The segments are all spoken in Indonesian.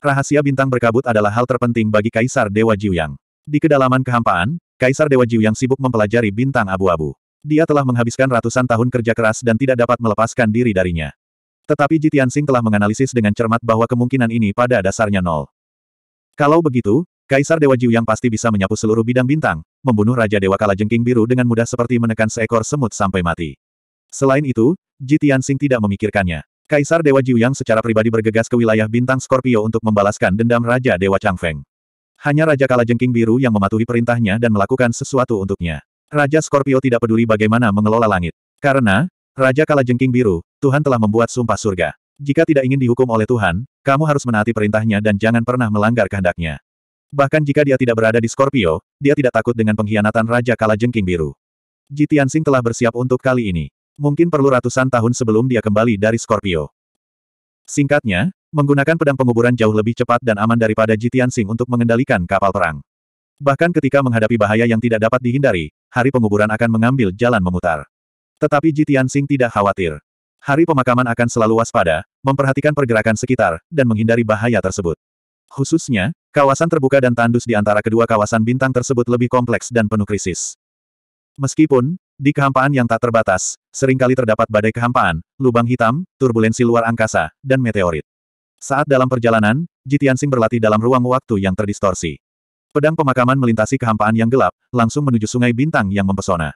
Rahasia bintang berkabut adalah hal terpenting bagi Kaisar Dewa Jiuyang. Di kedalaman kehampaan, Kaisar Dewa Jiuyang sibuk mempelajari bintang abu-abu. Dia telah menghabiskan ratusan tahun kerja keras dan tidak dapat melepaskan diri darinya. Tetapi Jitiansing telah menganalisis dengan cermat bahwa kemungkinan ini pada dasarnya nol. Kalau begitu, Kaisar Dewa Jiuyang pasti bisa menyapu seluruh bidang bintang, membunuh Raja Dewa Kala Jengking Biru dengan mudah seperti menekan seekor semut sampai mati. Selain itu, Jitiansing tidak memikirkannya. Kaisar Dewa Jiuyang secara pribadi bergegas ke wilayah bintang Scorpio untuk membalaskan dendam Raja Dewa Changfeng. Hanya Raja Kalajengking Biru yang mematuhi perintahnya dan melakukan sesuatu untuknya. Raja Scorpio tidak peduli bagaimana mengelola langit. Karena, Raja Kalajengking Biru, Tuhan telah membuat sumpah surga. Jika tidak ingin dihukum oleh Tuhan, kamu harus menaati perintahnya dan jangan pernah melanggar kehendaknya. Bahkan jika dia tidak berada di Scorpio, dia tidak takut dengan pengkhianatan Raja Kalajengking Biru. Jitian Sing telah bersiap untuk kali ini. Mungkin perlu ratusan tahun sebelum dia kembali dari Scorpio. Singkatnya, menggunakan pedang penguburan jauh lebih cepat dan aman daripada Jitian Sing untuk mengendalikan kapal perang. Bahkan ketika menghadapi bahaya yang tidak dapat dihindari, hari penguburan akan mengambil jalan memutar. Tetapi Jitian Sing tidak khawatir. Hari pemakaman akan selalu waspada, memperhatikan pergerakan sekitar, dan menghindari bahaya tersebut. Khususnya, kawasan terbuka dan tandus di antara kedua kawasan bintang tersebut lebih kompleks dan penuh krisis. Meskipun, di kehampaan yang tak terbatas, seringkali terdapat badai kehampaan, lubang hitam, turbulensi luar angkasa, dan meteorit. Saat dalam perjalanan, Jitiansing berlatih dalam ruang waktu yang terdistorsi. Pedang pemakaman melintasi kehampaan yang gelap, langsung menuju sungai bintang yang mempesona.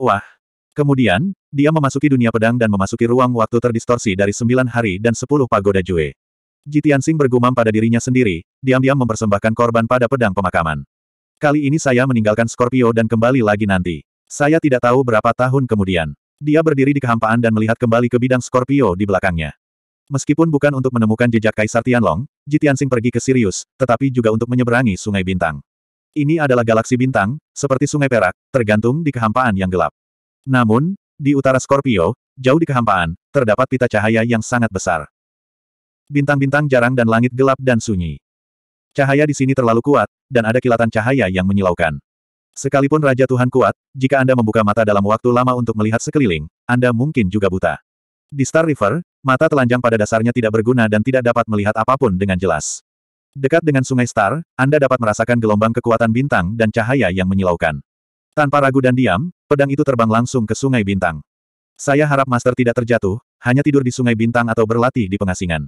Wah! Kemudian, dia memasuki dunia pedang dan memasuki ruang waktu terdistorsi dari sembilan hari dan sepuluh pagoda Jue. Jitiansing bergumam pada dirinya sendiri, diam-diam mempersembahkan korban pada pedang pemakaman. Kali ini saya meninggalkan Scorpio dan kembali lagi nanti. Saya tidak tahu berapa tahun kemudian. Dia berdiri di kehampaan dan melihat kembali ke bidang Scorpio di belakangnya. Meskipun bukan untuk menemukan jejak Kaisar Tianlong, Jitiansing pergi ke Sirius, tetapi juga untuk menyeberangi Sungai Bintang. Ini adalah galaksi bintang, seperti Sungai Perak, tergantung di kehampaan yang gelap. Namun, di utara Scorpio, jauh di kehampaan, terdapat pita cahaya yang sangat besar. Bintang-bintang jarang dan langit gelap dan sunyi. Cahaya di sini terlalu kuat, dan ada kilatan cahaya yang menyilaukan. Sekalipun Raja Tuhan kuat, jika Anda membuka mata dalam waktu lama untuk melihat sekeliling, Anda mungkin juga buta. Di Star River, mata telanjang pada dasarnya tidak berguna dan tidak dapat melihat apapun dengan jelas. Dekat dengan Sungai Star, Anda dapat merasakan gelombang kekuatan bintang dan cahaya yang menyilaukan. Tanpa ragu dan diam, pedang itu terbang langsung ke Sungai Bintang. Saya harap Master tidak terjatuh, hanya tidur di Sungai Bintang atau berlatih di pengasingan.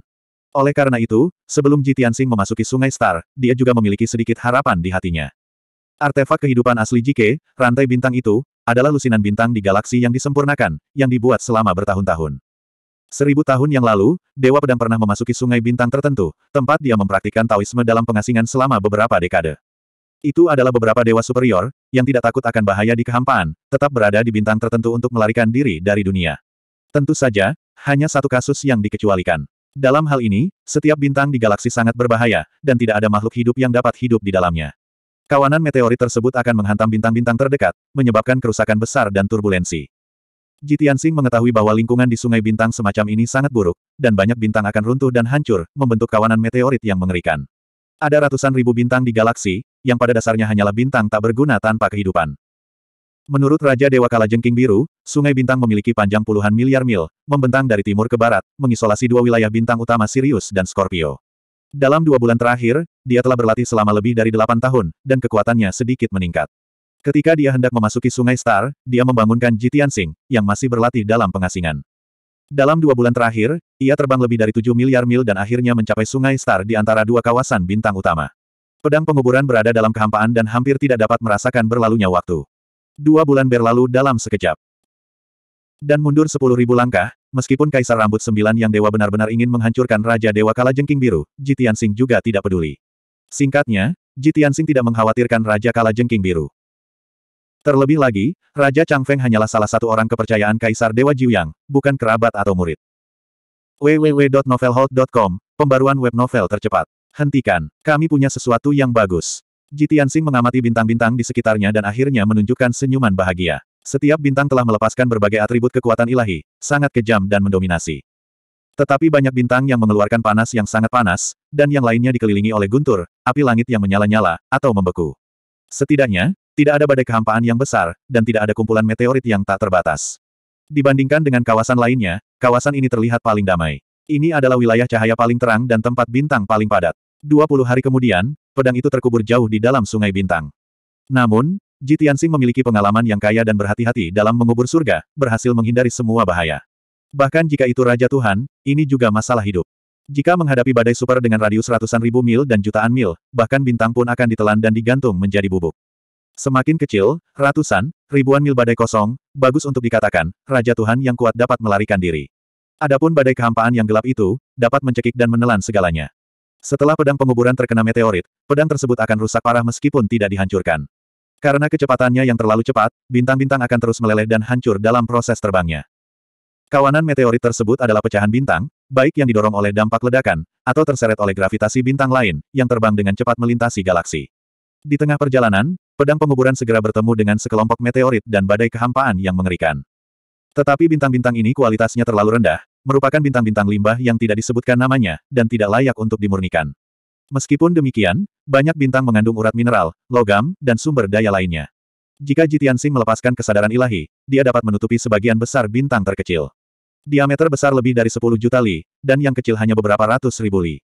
Oleh karena itu, sebelum Jitian Singh memasuki Sungai Star, dia juga memiliki sedikit harapan di hatinya. Artefak kehidupan asli Jike, rantai bintang itu, adalah lusinan bintang di galaksi yang disempurnakan, yang dibuat selama bertahun-tahun. Seribu tahun yang lalu, Dewa Pedang pernah memasuki sungai bintang tertentu, tempat dia mempraktikkan Taoisme dalam pengasingan selama beberapa dekade. Itu adalah beberapa dewa superior, yang tidak takut akan bahaya di kehampaan, tetap berada di bintang tertentu untuk melarikan diri dari dunia. Tentu saja, hanya satu kasus yang dikecualikan. Dalam hal ini, setiap bintang di galaksi sangat berbahaya, dan tidak ada makhluk hidup yang dapat hidup di dalamnya. Kawanan meteorit tersebut akan menghantam bintang-bintang terdekat, menyebabkan kerusakan besar dan turbulensi. Jitiansing mengetahui bahwa lingkungan di sungai bintang semacam ini sangat buruk, dan banyak bintang akan runtuh dan hancur, membentuk kawanan meteorit yang mengerikan. Ada ratusan ribu bintang di galaksi, yang pada dasarnya hanyalah bintang tak berguna tanpa kehidupan. Menurut Raja Dewa Kala Jengking Biru, Sungai Bintang memiliki panjang puluhan miliar mil, membentang dari timur ke barat, mengisolasi dua wilayah bintang utama Sirius dan Scorpio. Dalam dua bulan terakhir, dia telah berlatih selama lebih dari delapan tahun, dan kekuatannya sedikit meningkat. Ketika dia hendak memasuki Sungai Star, dia membangunkan Jitian Sing, yang masih berlatih dalam pengasingan. Dalam dua bulan terakhir, ia terbang lebih dari tujuh miliar mil dan akhirnya mencapai Sungai Star di antara dua kawasan bintang utama. Pedang penguburan berada dalam kehampaan dan hampir tidak dapat merasakan berlalunya waktu. Dua bulan berlalu dalam sekejap. Dan mundur sepuluh ribu langkah, Meskipun Kaisar Rambut Sembilan yang dewa benar-benar ingin menghancurkan Raja Dewa Kala Jengking Biru, Jitian Sing juga tidak peduli. Singkatnya, Jitian Sing tidak mengkhawatirkan Raja Kala Jengking Biru. Terlebih lagi, Raja Chang Feng hanyalah salah satu orang kepercayaan Kaisar Dewa Jiuyang, bukan kerabat atau murid. www.novelhold.com, pembaruan web novel tercepat. Hentikan, kami punya sesuatu yang bagus. Jitian Sing mengamati bintang-bintang di sekitarnya dan akhirnya menunjukkan senyuman bahagia. Setiap bintang telah melepaskan berbagai atribut kekuatan ilahi, sangat kejam dan mendominasi. Tetapi banyak bintang yang mengeluarkan panas yang sangat panas, dan yang lainnya dikelilingi oleh guntur, api langit yang menyala-nyala, atau membeku. Setidaknya, tidak ada badai kehampaan yang besar, dan tidak ada kumpulan meteorit yang tak terbatas. Dibandingkan dengan kawasan lainnya, kawasan ini terlihat paling damai. Ini adalah wilayah cahaya paling terang dan tempat bintang paling padat. 20 hari kemudian, pedang itu terkubur jauh di dalam sungai bintang. Namun, Jitiansing memiliki pengalaman yang kaya dan berhati-hati dalam mengubur surga, berhasil menghindari semua bahaya. Bahkan jika itu Raja Tuhan, ini juga masalah hidup. Jika menghadapi badai super dengan radius ratusan ribu mil dan jutaan mil, bahkan bintang pun akan ditelan dan digantung menjadi bubuk. Semakin kecil, ratusan, ribuan mil badai kosong, bagus untuk dikatakan, Raja Tuhan yang kuat dapat melarikan diri. Adapun badai kehampaan yang gelap itu, dapat mencekik dan menelan segalanya. Setelah pedang penguburan terkena meteorit, pedang tersebut akan rusak parah meskipun tidak dihancurkan. Karena kecepatannya yang terlalu cepat, bintang-bintang akan terus meleleh dan hancur dalam proses terbangnya. Kawanan meteorit tersebut adalah pecahan bintang, baik yang didorong oleh dampak ledakan, atau terseret oleh gravitasi bintang lain, yang terbang dengan cepat melintasi galaksi. Di tengah perjalanan, pedang penguburan segera bertemu dengan sekelompok meteorit dan badai kehampaan yang mengerikan. Tetapi bintang-bintang ini kualitasnya terlalu rendah, merupakan bintang-bintang limbah yang tidak disebutkan namanya, dan tidak layak untuk dimurnikan. Meskipun demikian, banyak bintang mengandung urat mineral, logam, dan sumber daya lainnya. Jika Jitian Xing melepaskan kesadaran ilahi, dia dapat menutupi sebagian besar bintang terkecil. Diameter besar lebih dari 10 juta li, dan yang kecil hanya beberapa ratus ribu li.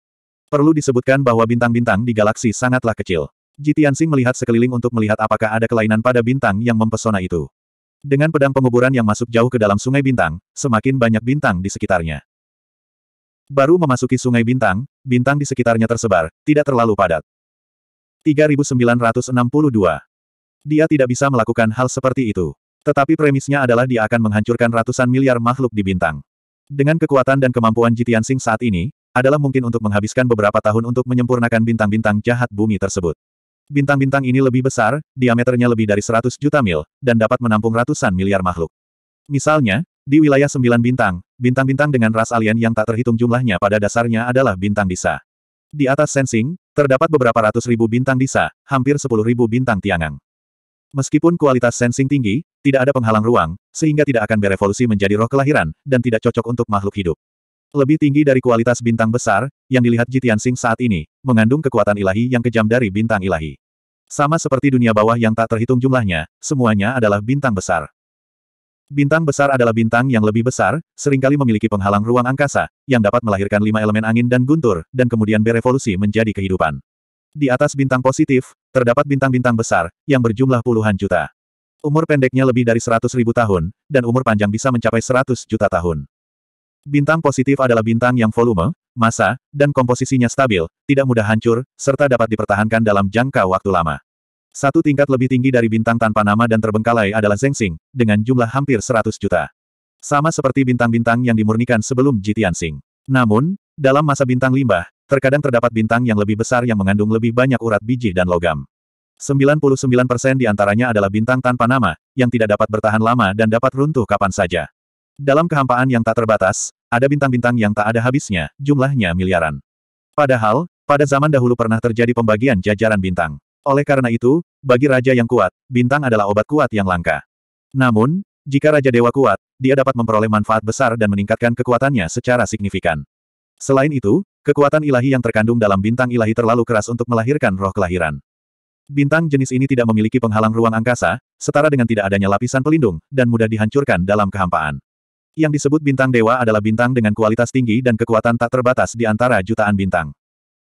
Perlu disebutkan bahwa bintang-bintang di galaksi sangatlah kecil. Jitian Xing melihat sekeliling untuk melihat apakah ada kelainan pada bintang yang mempesona itu. Dengan pedang penguburan yang masuk jauh ke dalam sungai bintang, semakin banyak bintang di sekitarnya. Baru memasuki sungai Bintang, bintang di sekitarnya tersebar, tidak terlalu padat. 3962. Dia tidak bisa melakukan hal seperti itu. Tetapi premisnya adalah dia akan menghancurkan ratusan miliar makhluk di bintang. Dengan kekuatan dan kemampuan Jitian Sing saat ini, adalah mungkin untuk menghabiskan beberapa tahun untuk menyempurnakan bintang-bintang jahat bumi tersebut. Bintang-bintang ini lebih besar, diameternya lebih dari 100 juta mil, dan dapat menampung ratusan miliar makhluk. Misalnya, di wilayah sembilan bintang, bintang-bintang dengan ras alien yang tak terhitung jumlahnya pada dasarnya adalah bintang disa. Di atas sensing, terdapat beberapa ratus ribu bintang disa, hampir sepuluh ribu bintang tiangang. Meskipun kualitas sensing tinggi, tidak ada penghalang ruang, sehingga tidak akan berevolusi menjadi roh kelahiran, dan tidak cocok untuk makhluk hidup. Lebih tinggi dari kualitas bintang besar, yang dilihat Jitian Sing saat ini, mengandung kekuatan ilahi yang kejam dari bintang ilahi. Sama seperti dunia bawah yang tak terhitung jumlahnya, semuanya adalah bintang besar. Bintang besar adalah bintang yang lebih besar, seringkali memiliki penghalang ruang angkasa, yang dapat melahirkan lima elemen angin dan guntur, dan kemudian berevolusi menjadi kehidupan. Di atas bintang positif, terdapat bintang-bintang besar, yang berjumlah puluhan juta. Umur pendeknya lebih dari seratus ribu tahun, dan umur panjang bisa mencapai seratus juta tahun. Bintang positif adalah bintang yang volume, massa, dan komposisinya stabil, tidak mudah hancur, serta dapat dipertahankan dalam jangka waktu lama. Satu tingkat lebih tinggi dari bintang tanpa nama dan terbengkalai adalah Xing, dengan jumlah hampir 100 juta. Sama seperti bintang-bintang yang dimurnikan sebelum Tianxing. Namun, dalam masa bintang limbah, terkadang terdapat bintang yang lebih besar yang mengandung lebih banyak urat biji dan logam. 99% di antaranya adalah bintang tanpa nama, yang tidak dapat bertahan lama dan dapat runtuh kapan saja. Dalam kehampaan yang tak terbatas, ada bintang-bintang yang tak ada habisnya, jumlahnya miliaran. Padahal, pada zaman dahulu pernah terjadi pembagian jajaran bintang. Oleh karena itu, bagi raja yang kuat, bintang adalah obat kuat yang langka. Namun, jika Raja Dewa kuat, dia dapat memperoleh manfaat besar dan meningkatkan kekuatannya secara signifikan. Selain itu, kekuatan ilahi yang terkandung dalam bintang ilahi terlalu keras untuk melahirkan roh kelahiran. Bintang jenis ini tidak memiliki penghalang ruang angkasa, setara dengan tidak adanya lapisan pelindung, dan mudah dihancurkan dalam kehampaan. Yang disebut bintang dewa adalah bintang dengan kualitas tinggi dan kekuatan tak terbatas di antara jutaan bintang.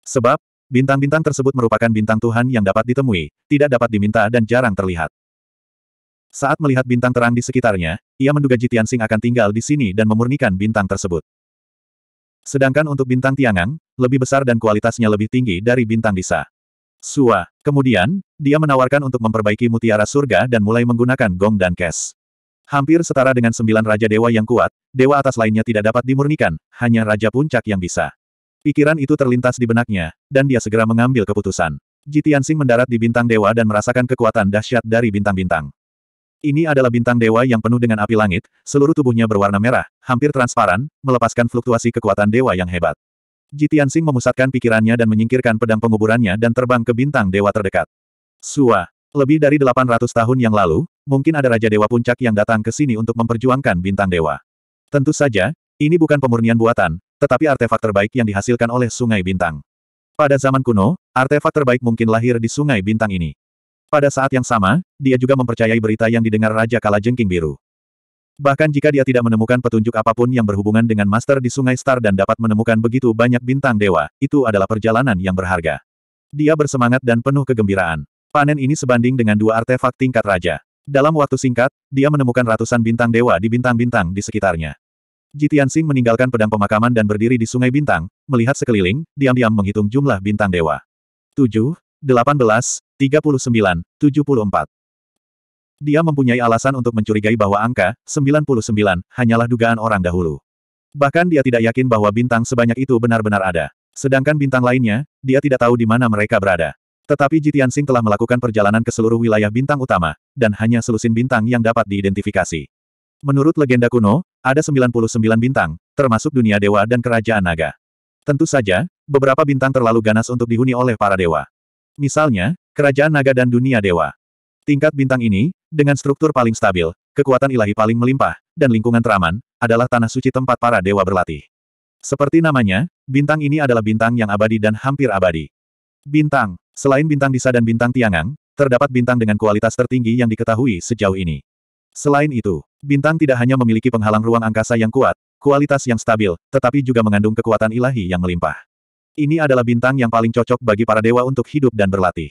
Sebab, Bintang-bintang tersebut merupakan bintang Tuhan yang dapat ditemui, tidak dapat diminta dan jarang terlihat. Saat melihat bintang terang di sekitarnya, ia menduga Jitian Sing akan tinggal di sini dan memurnikan bintang tersebut. Sedangkan untuk bintang Tiangang, lebih besar dan kualitasnya lebih tinggi dari bintang Disa. Sua. Kemudian, dia menawarkan untuk memperbaiki mutiara surga dan mulai menggunakan gong dan kes. Hampir setara dengan sembilan Raja Dewa yang kuat, Dewa atas lainnya tidak dapat dimurnikan, hanya Raja Puncak yang bisa. Pikiran itu terlintas di benaknya, dan dia segera mengambil keputusan. Jitiansing mendarat di bintang dewa dan merasakan kekuatan dahsyat dari bintang-bintang. Ini adalah bintang dewa yang penuh dengan api langit, seluruh tubuhnya berwarna merah, hampir transparan, melepaskan fluktuasi kekuatan dewa yang hebat. Jitiansing memusatkan pikirannya dan menyingkirkan pedang penguburannya dan terbang ke bintang dewa terdekat. Sua. Lebih dari 800 tahun yang lalu, mungkin ada Raja Dewa Puncak yang datang ke sini untuk memperjuangkan bintang dewa. Tentu saja, ini bukan pemurnian buatan, tetapi artefak terbaik yang dihasilkan oleh Sungai Bintang. Pada zaman kuno, artefak terbaik mungkin lahir di Sungai Bintang ini. Pada saat yang sama, dia juga mempercayai berita yang didengar Raja Kalajengking Biru. Bahkan jika dia tidak menemukan petunjuk apapun yang berhubungan dengan Master di Sungai Star dan dapat menemukan begitu banyak bintang dewa, itu adalah perjalanan yang berharga. Dia bersemangat dan penuh kegembiraan. Panen ini sebanding dengan dua artefak tingkat raja. Dalam waktu singkat, dia menemukan ratusan bintang dewa di bintang-bintang di sekitarnya. Jitian Sing meninggalkan pedang pemakaman dan berdiri di Sungai Bintang, melihat sekeliling, diam-diam menghitung jumlah bintang dewa. 7, 18, 39, 74. Dia mempunyai alasan untuk mencurigai bahwa angka 99 hanyalah dugaan orang dahulu. Bahkan dia tidak yakin bahwa bintang sebanyak itu benar-benar ada. Sedangkan bintang lainnya, dia tidak tahu di mana mereka berada. Tetapi Jitian Sing telah melakukan perjalanan ke seluruh wilayah bintang utama, dan hanya selusin bintang yang dapat diidentifikasi. Menurut legenda kuno, ada 99 bintang, termasuk dunia dewa dan kerajaan naga. Tentu saja, beberapa bintang terlalu ganas untuk dihuni oleh para dewa. Misalnya, kerajaan naga dan dunia dewa. Tingkat bintang ini, dengan struktur paling stabil, kekuatan ilahi paling melimpah, dan lingkungan teraman, adalah tanah suci tempat para dewa berlatih. Seperti namanya, bintang ini adalah bintang yang abadi dan hampir abadi. Bintang, selain bintang bisa dan bintang Tiangang, terdapat bintang dengan kualitas tertinggi yang diketahui sejauh ini. Selain itu, bintang tidak hanya memiliki penghalang ruang angkasa yang kuat, kualitas yang stabil, tetapi juga mengandung kekuatan ilahi yang melimpah. Ini adalah bintang yang paling cocok bagi para dewa untuk hidup dan berlatih.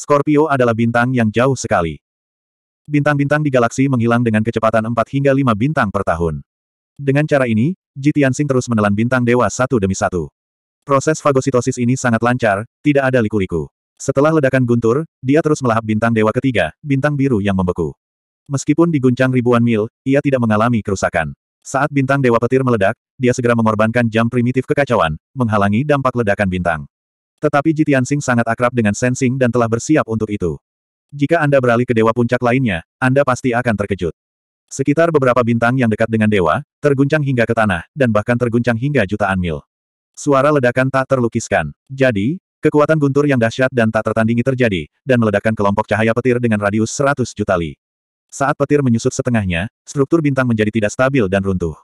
Scorpio adalah bintang yang jauh sekali. Bintang-bintang di galaksi menghilang dengan kecepatan 4 hingga 5 bintang per tahun. Dengan cara ini, Jitiansing terus menelan bintang dewa satu demi satu. Proses fagositosis ini sangat lancar, tidak ada liku-liku. Setelah ledakan guntur, dia terus melahap bintang dewa ketiga, bintang biru yang membeku. Meskipun diguncang ribuan mil, ia tidak mengalami kerusakan. Saat bintang Dewa Petir meledak, dia segera mengorbankan jam primitif kekacauan, menghalangi dampak ledakan bintang. Tetapi Jitian Sing sangat akrab dengan sensing dan telah bersiap untuk itu. Jika Anda beralih ke dewa puncak lainnya, Anda pasti akan terkejut. Sekitar beberapa bintang yang dekat dengan dewa, terguncang hingga ke tanah, dan bahkan terguncang hingga jutaan mil. Suara ledakan tak terlukiskan. Jadi, kekuatan guntur yang dahsyat dan tak tertandingi terjadi, dan meledakkan kelompok cahaya petir dengan radius 100 juta li. Saat petir menyusut setengahnya, struktur bintang menjadi tidak stabil dan runtuh.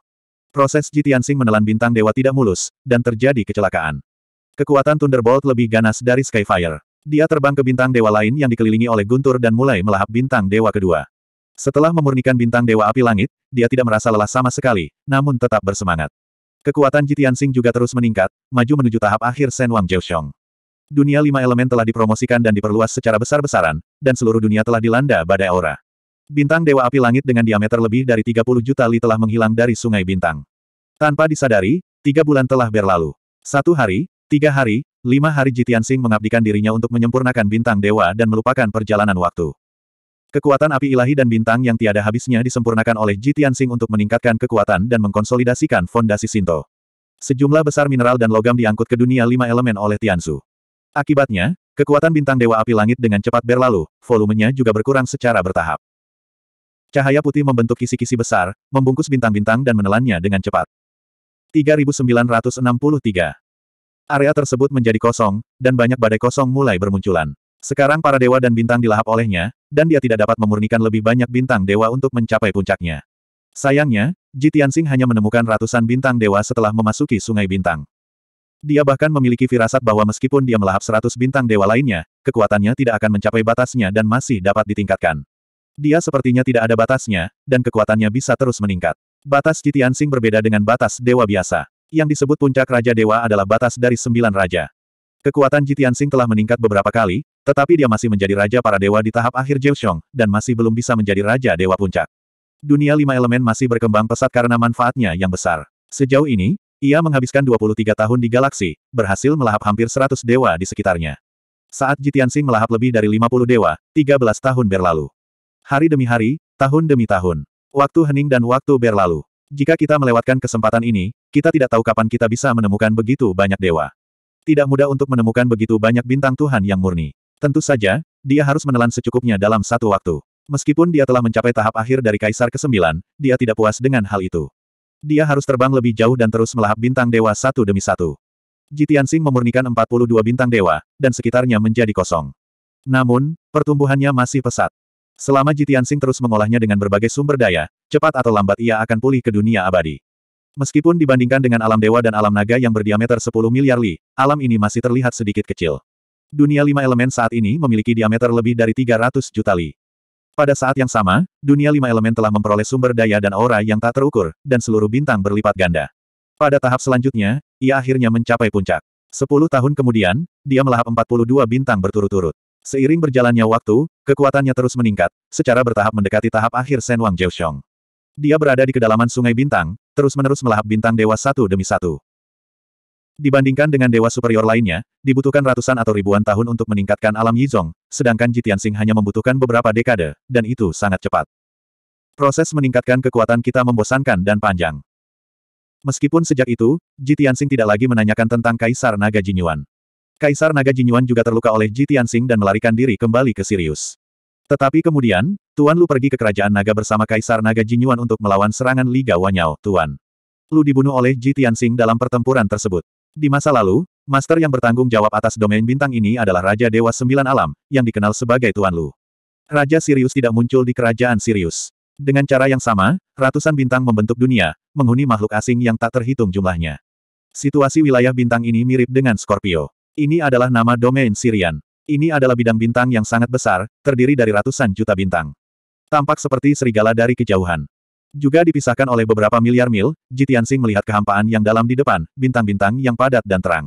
Proses Jitiansing menelan bintang dewa tidak mulus, dan terjadi kecelakaan. Kekuatan Thunderbolt lebih ganas dari Skyfire. Dia terbang ke bintang dewa lain yang dikelilingi oleh guntur dan mulai melahap bintang dewa kedua. Setelah memurnikan bintang dewa api langit, dia tidak merasa lelah sama sekali, namun tetap bersemangat. Kekuatan Jitiansing juga terus meningkat, maju menuju tahap akhir Sen Wang Jiuxiong. Dunia lima elemen telah dipromosikan dan diperluas secara besar-besaran, dan seluruh dunia telah dilanda badai aura. Bintang Dewa Api Langit dengan diameter lebih dari 30 juta li telah menghilang dari Sungai Bintang. Tanpa disadari, tiga bulan telah berlalu. Satu hari, tiga hari, lima hari Jitian Sing mengabdikan dirinya untuk menyempurnakan Bintang Dewa dan melupakan perjalanan waktu. Kekuatan api ilahi dan bintang yang tiada habisnya disempurnakan oleh Jitian Sing untuk meningkatkan kekuatan dan mengkonsolidasikan fondasi Sinto. Sejumlah besar mineral dan logam diangkut ke dunia lima elemen oleh Tiansu. Akibatnya, kekuatan bintang Dewa Api Langit dengan cepat berlalu, volumenya juga berkurang secara bertahap. Cahaya putih membentuk kisi-kisi besar, membungkus bintang-bintang dan menelannya dengan cepat. 3963. Area tersebut menjadi kosong, dan banyak badai kosong mulai bermunculan. Sekarang para dewa dan bintang dilahap olehnya, dan dia tidak dapat memurnikan lebih banyak bintang dewa untuk mencapai puncaknya. Sayangnya, Ji Tianxing hanya menemukan ratusan bintang dewa setelah memasuki sungai bintang. Dia bahkan memiliki firasat bahwa meskipun dia melahap seratus bintang dewa lainnya, kekuatannya tidak akan mencapai batasnya dan masih dapat ditingkatkan. Dia sepertinya tidak ada batasnya, dan kekuatannya bisa terus meningkat. Batas Jitiansing berbeda dengan batas dewa biasa. Yang disebut puncak Raja Dewa adalah batas dari sembilan raja. Kekuatan Jitiansing telah meningkat beberapa kali, tetapi dia masih menjadi Raja para Dewa di tahap akhir Jiuxiong, dan masih belum bisa menjadi Raja Dewa Puncak. Dunia lima elemen masih berkembang pesat karena manfaatnya yang besar. Sejauh ini, ia menghabiskan 23 tahun di galaksi, berhasil melahap hampir 100 dewa di sekitarnya. Saat Jitiansing melahap lebih dari 50 dewa, 13 tahun berlalu. Hari demi hari, tahun demi tahun. Waktu hening dan waktu berlalu. Jika kita melewatkan kesempatan ini, kita tidak tahu kapan kita bisa menemukan begitu banyak dewa. Tidak mudah untuk menemukan begitu banyak bintang Tuhan yang murni. Tentu saja, dia harus menelan secukupnya dalam satu waktu. Meskipun dia telah mencapai tahap akhir dari Kaisar ke-9, dia tidak puas dengan hal itu. Dia harus terbang lebih jauh dan terus melahap bintang dewa satu demi satu. Jitian Sing memurnikan 42 bintang dewa, dan sekitarnya menjadi kosong. Namun, pertumbuhannya masih pesat. Selama Jitian Sing terus mengolahnya dengan berbagai sumber daya, cepat atau lambat ia akan pulih ke dunia abadi. Meskipun dibandingkan dengan alam dewa dan alam naga yang berdiameter 10 miliar li, alam ini masih terlihat sedikit kecil. Dunia lima elemen saat ini memiliki diameter lebih dari 300 juta li. Pada saat yang sama, dunia lima elemen telah memperoleh sumber daya dan aura yang tak terukur, dan seluruh bintang berlipat ganda. Pada tahap selanjutnya, ia akhirnya mencapai puncak. Sepuluh tahun kemudian, dia melahap 42 bintang berturut-turut. Seiring berjalannya waktu, kekuatannya terus meningkat, secara bertahap mendekati tahap akhir Shen Wang Jiuxiong. Dia berada di kedalaman Sungai Bintang, terus-menerus melahap bintang dewa satu demi satu. Dibandingkan dengan dewa superior lainnya, dibutuhkan ratusan atau ribuan tahun untuk meningkatkan alam Yizong, sedangkan Jitian hanya membutuhkan beberapa dekade, dan itu sangat cepat. Proses meningkatkan kekuatan kita membosankan dan panjang. Meskipun sejak itu, Jitian tidak lagi menanyakan tentang Kaisar Naga Jinyuan. Kaisar Naga Jinyuan juga terluka oleh Ji Tianxing dan melarikan diri kembali ke Sirius. Tetapi kemudian, Tuan Lu pergi ke kerajaan naga bersama Kaisar Naga Jinyuan untuk melawan serangan Liga Wanyao, Tuan. Lu dibunuh oleh Ji Tianxing dalam pertempuran tersebut. Di masa lalu, master yang bertanggung jawab atas domain bintang ini adalah Raja Dewa Sembilan Alam, yang dikenal sebagai Tuan Lu. Raja Sirius tidak muncul di kerajaan Sirius. Dengan cara yang sama, ratusan bintang membentuk dunia, menghuni makhluk asing yang tak terhitung jumlahnya. Situasi wilayah bintang ini mirip dengan Scorpio. Ini adalah nama domain Sirian. Ini adalah bidang bintang yang sangat besar, terdiri dari ratusan juta bintang. Tampak seperti serigala dari kejauhan. Juga dipisahkan oleh beberapa miliar mil, Jitiansing melihat kehampaan yang dalam di depan, bintang-bintang yang padat dan terang.